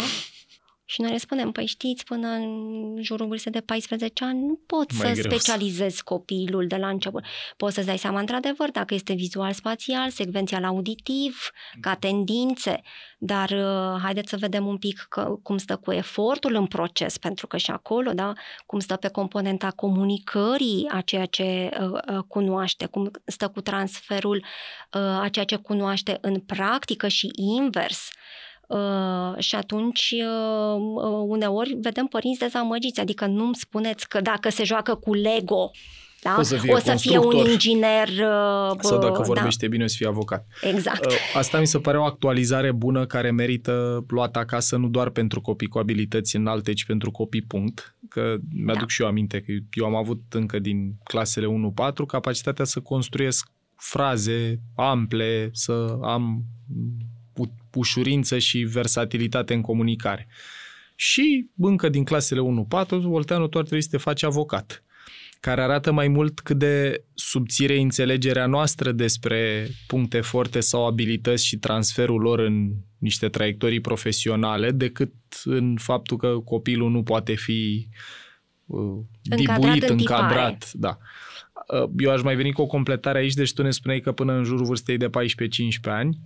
Și noi le spunem, păi știți, până în jurul vârstei de 14 ani nu pot să greu. specializezi copilul de la început. Poți să-ți dai seama, într-adevăr, dacă este vizual-spațial, secvențial auditiv, ca mm. tendințe, dar uh, haideți să vedem un pic că, cum stă cu efortul în proces, pentru că și acolo, da, cum stă pe componenta comunicării a ceea ce uh, uh cunoaște, cum stă cu transferul uh, a ceea ce cunoaște în practică și invers. Uh, Uh, și atunci, uh, uneori, vedem părinți dezamăgiți, adică nu-mi spuneți că dacă se joacă cu Lego, da? O să fie, o să fie un inginer. Uh, sau dacă da. vorbește da. bine, o să fie avocat. Exact. Uh, asta mi se pare o actualizare bună care merită luată acasă, nu doar pentru copii cu abilități înalte, ci pentru copii punct. Că mi-aduc da. și eu aminte că eu am avut încă din clasele 1-4 capacitatea să construiesc fraze ample, să am ușurință și versatilitate în comunicare. Și încă din clasele 1-4, Olteanu tot trebuie să te faci avocat, care arată mai mult cât de subțire înțelegerea noastră despre puncte forte sau abilități și transferul lor în niște traiectorii profesionale, decât în faptul că copilul nu poate fi uh, încadrat dibuit, în Da. Uh, eu aș mai veni cu o completare aici, deci tu ne spuneai că până în jurul vârstei de 14-15 ani,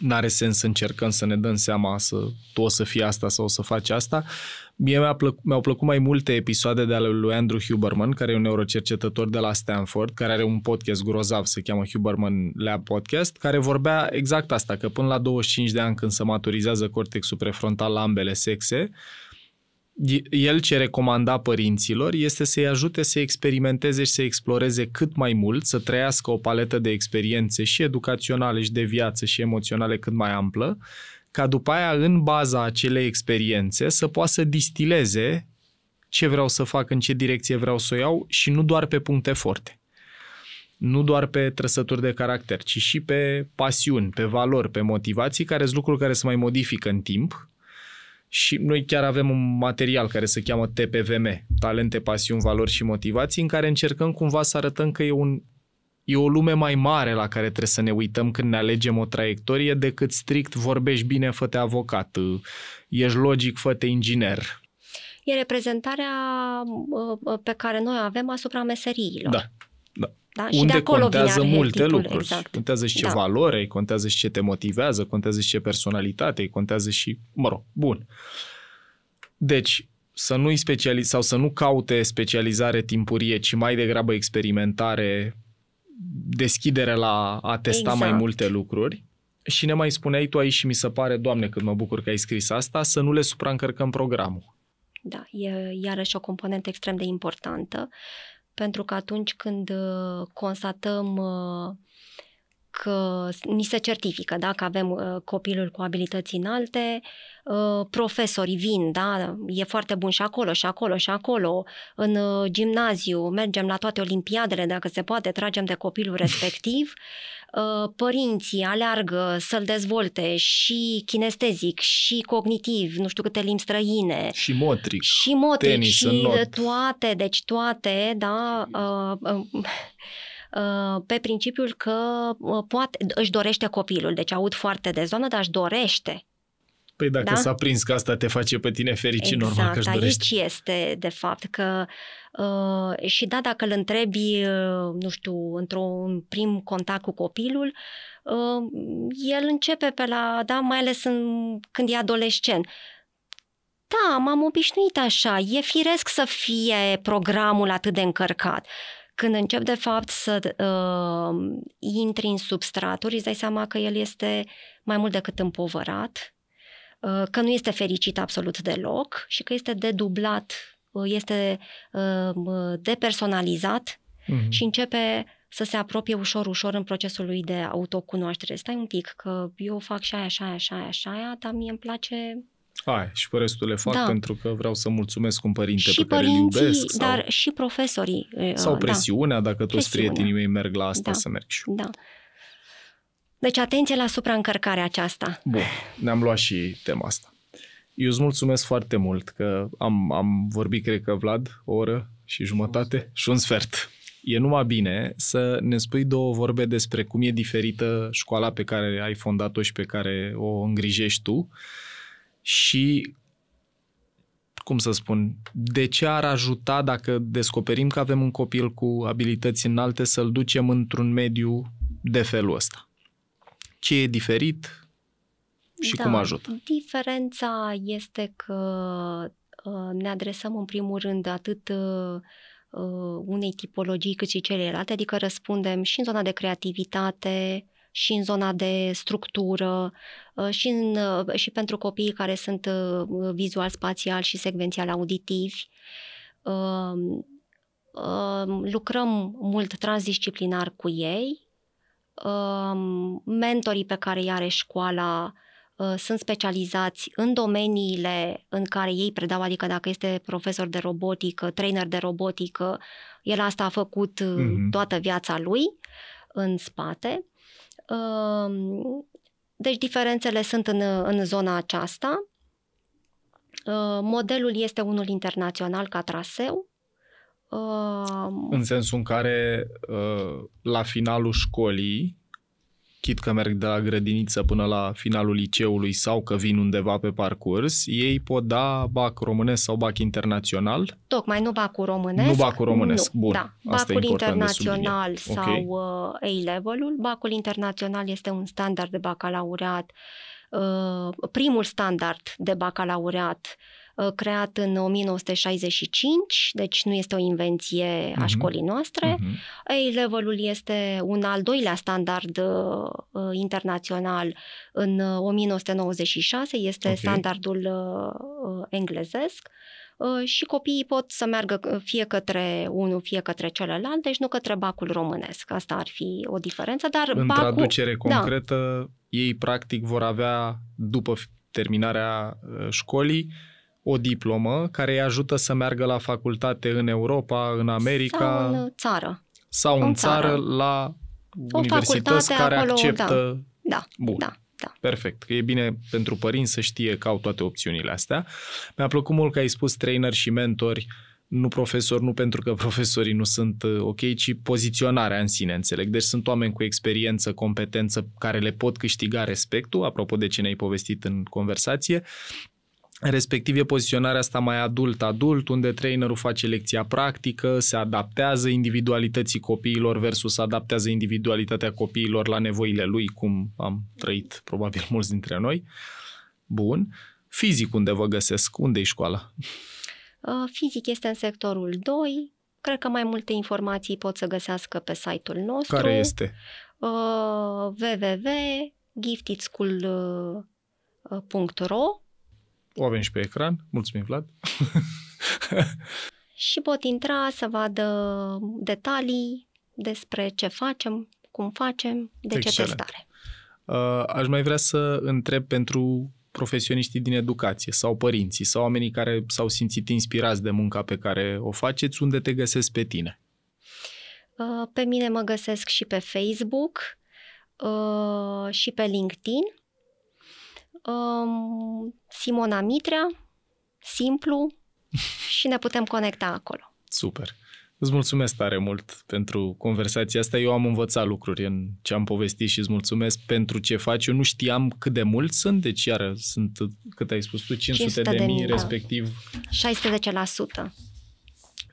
n-are sens să încercăm să ne dăm seama să tu o să fie asta sau o să faci asta. Mie mi-a plăcut, mi-au plăcut mai multe episoade de ale lui Andrew Huberman, care e un neurocercetător de la Stanford, care are un podcast grozav, se cheamă Huberman Lab Podcast, care vorbea exact asta, că până la 25 de ani când se maturizează cortexul prefrontal la ambele sexe, uh, el ce recomanda părinților este să-i ajute să experimenteze și să exploreze cât mai mult, să trăiască o paletă de experiențe și educaționale și de viață și emoționale cât mai amplă, ca după aia, în baza acelei experiențe, să poată să distileze ce vreau să fac, în ce direcție vreau să o iau și nu doar pe puncte forte. Nu doar pe trăsături de caracter, ci și pe pasiuni, pe valori, pe motivații, care sunt lucruri care se mai modifică în timp și noi chiar avem un material care se cheamă TPVM, Talente, Pasiuni, Valori și Motivații, în care încercăm cumva să arătăm că e, un, e o lume mai mare la care trebuie să ne uităm când ne alegem o traiectorie decât strict vorbești bine, fă avocat, ești logic, fă inginer. E reprezentarea uh, pe care noi o avem asupra meseriilor. Da da? Unde de acolo contează vine multe lucruri. Exact. Contează și ce da. valoare, contează și ce te motivează, contează și ce personalitate, contează și, mă rog, bun. Deci, să nu-i specializ- sau să nu caute specializare timpurie, ci mai degrabă experimentare, deschidere la a testa exact. mai multe lucruri. Și ne mai spuneai tu aici și mi se pare, Doamne, cât mă bucur că ai scris asta, să nu le supraîncărcăm programul. Da, e iarăși o componentă extrem de importantă pentru că atunci când uh, constatăm uh, că ni se certifică da, că avem uh, copilul cu abilități înalte, profesorii vin, da, e foarte bun și acolo, și acolo, și acolo, în gimnaziu, mergem la toate olimpiadele dacă se poate, tragem de copilul respectiv Uh, părinții aleargă să-l dezvolte și kinestezic, și cognitiv, nu știu câte limbi străine. Și motric. Și motric, tenis și not. toate, deci toate, da, uh, um, uh, pe principiul că poate, își dorește copilul. Deci aud foarte de zonă, dar își dorește. Păi dacă da? s-a prins că asta te face pe tine fericit, exact, normal că își dorești. aici este, de fapt, că uh, și da, dacă îl întrebi, uh, nu știu, într-un prim contact cu copilul, uh, el începe pe la, da, mai ales în, când e adolescent, da, m-am obișnuit așa, e firesc să fie programul atât de încărcat. Când încep, de fapt, să uh, intri în substraturi, îți dai seama că el este mai mult decât împovărat, Uh, că nu este fericit absolut deloc și că este dedublat, uh, este uh, depersonalizat mm-hmm. și începe să se apropie ușor, ușor în procesul lui de autocunoaștere. Stai un pic, că eu fac și aia, și aia, și aia, și aia, dar mie îmi place Hai, și pe restul le fac da. pentru că vreau să mulțumesc un părinte și pe care părinții, îl iubesc. Sau, dar și profesorii. Sau da. presiunea, da. dacă toți presiunea. prietenii mei merg la asta, da. să merg și eu. Da. Deci atenție la supraîncărcarea aceasta. Bun, ne-am luat și tema asta. Eu îți mulțumesc foarte mult că am, am vorbit, cred că, Vlad, o oră și jumătate și un sfert. E numai bine să ne spui două vorbe despre cum e diferită școala pe care ai fondat-o și pe care o îngrijești tu și cum să spun, de ce ar ajuta dacă descoperim că avem un copil cu abilități înalte să-l ducem într-un mediu de felul ăsta? ce e diferit și da, cum ajută? Diferența este că uh, ne adresăm în primul rând atât uh, uh, unei tipologii cât și celelalte, adică răspundem și în zona de creativitate, și în zona de structură, și, în, și pentru copiii care sunt vizual, spațial și secvențial auditivi. Um, um, lucrăm mult transdisciplinar cu ei, Um, mentorii pe care îi are școala uh, sunt specializați în domeniile în care ei predau, adică dacă este profesor de robotică, trainer de robotică, el asta a făcut mm-hmm. toată viața lui în spate. Um, deci diferențele sunt în, în zona aceasta. Uh, modelul este unul internațional ca traseu în sensul în care uh, la finalul școlii, chit că merg de la grădiniță până la finalul liceului sau că vin undeva pe parcurs, ei pot da bac românesc sau bac internațional? Tocmai nu bacul românesc. Nu bacul românesc, nu. bun. Da. Asta bacul internațional sau okay. Uh, A-level-ul. Bacul internațional este un standard de bacalaureat, uh, primul standard de bacalaureat uh, Uh, creat în 1965, deci nu este o invenție uh-huh. a mhm. școlii noastre. Uh-huh. levelul este un al doilea standard uh, internațional în 1996, uh, este okay. standardul uh, uh englezesc. și copiii pot să meargă fie către unul, fie către celălalt, deci nu către bacul românesc. Asta ar fi o diferență, dar În bacul... traducere da. concretă, da. ei practic vor avea, după terminarea școlii, uh, o diplomă care îi ajută să meargă la facultate în Europa, în America. Sau în uh, țară. Sau în, în țară, țară la o universități care acolo, acceptă. Da, da, Bun. da. Da. Perfect. E bine pentru părinți să știe că au toate opțiunile astea. Mi-a plăcut mult că ai spus trainer și mentori, nu profesori, nu pentru că profesorii nu sunt uh, ok, ci poziționarea în sine, înțeleg. Deci sunt oameni cu experiență, competență, care le pot câștiga respectul, apropo de ce ne-ai povestit în conversație, respectiv e poziționarea asta mai adult-adult, unde trainerul face lecția practică, se adaptează individualității copiilor versus adaptează individualitatea copiilor la nevoile lui, cum am trăit probabil mulți dintre noi. Bun. Fizic unde vă găsesc? Unde e școala? Uh, fizic este în sectorul 2. Cred că mai multe informații pot să găsească pe site-ul nostru. Care este? Uh, www.giftedschool.ro o avem și pe ecran. Mulțumim, Vlad! și pot intra să vadă detalii despre ce facem, cum facem, de Excelent. ce testare. Uh, aș mai vrea să întreb pentru profesioniștii din educație sau părinții sau oamenii care s-au simțit inspirați de munca pe care o faceți, unde te găsesc pe tine? Uh, pe mine mă găsesc și pe Facebook uh, și pe LinkedIn um, Simona Mitrea, simplu și ne putem conecta acolo. Super! Îți mulțumesc tare mult pentru conversația asta. Eu am învățat lucruri în ce am povestit și îți mulțumesc pentru ce faci. Eu nu știam cât de mult sunt, deci iară sunt, cât ai spus tu, 500, 500 de mii, de mii da. respectiv. 16%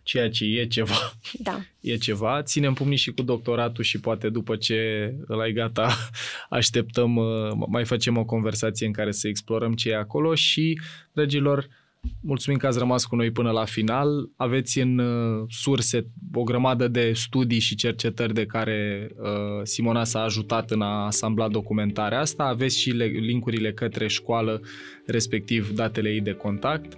ceea ce e ceva. Da. E ceva. Ținem pumnii și cu doctoratul și poate după ce l-ai gata așteptăm, uh, mai facem o conversație în care să explorăm ce e acolo și, dragilor, Mulțumim că ați rămas cu noi până la final. Aveți în uh, surse o grămadă de studii și cercetări de care uh, Simona s-a ajutat în a asambla documentarea asta. Aveți și le- linkurile către școală, respectiv datele ei de contact.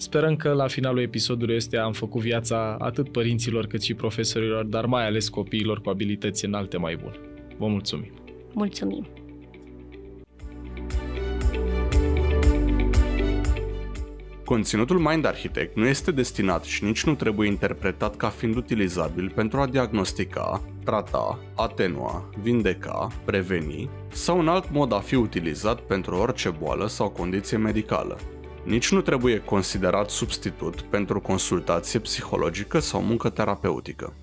Sperăm că la finalul episodului este am făcut viața atât părinților cât și profesorilor, dar mai ales copiilor cu abilități înalte mai bune. Vă mulțumim! Mulțumim! Conținutul Mind Architect nu este destinat și nici nu trebuie interpretat ca fiind utilizabil pentru a diagnostica, trata, atenua, vindeca, preveni sau în alt mod a fi utilizat pentru orice boală sau condiție medicală. Nici nu trebuie considerat substitut pentru consultație psihologică sau muncă terapeutică.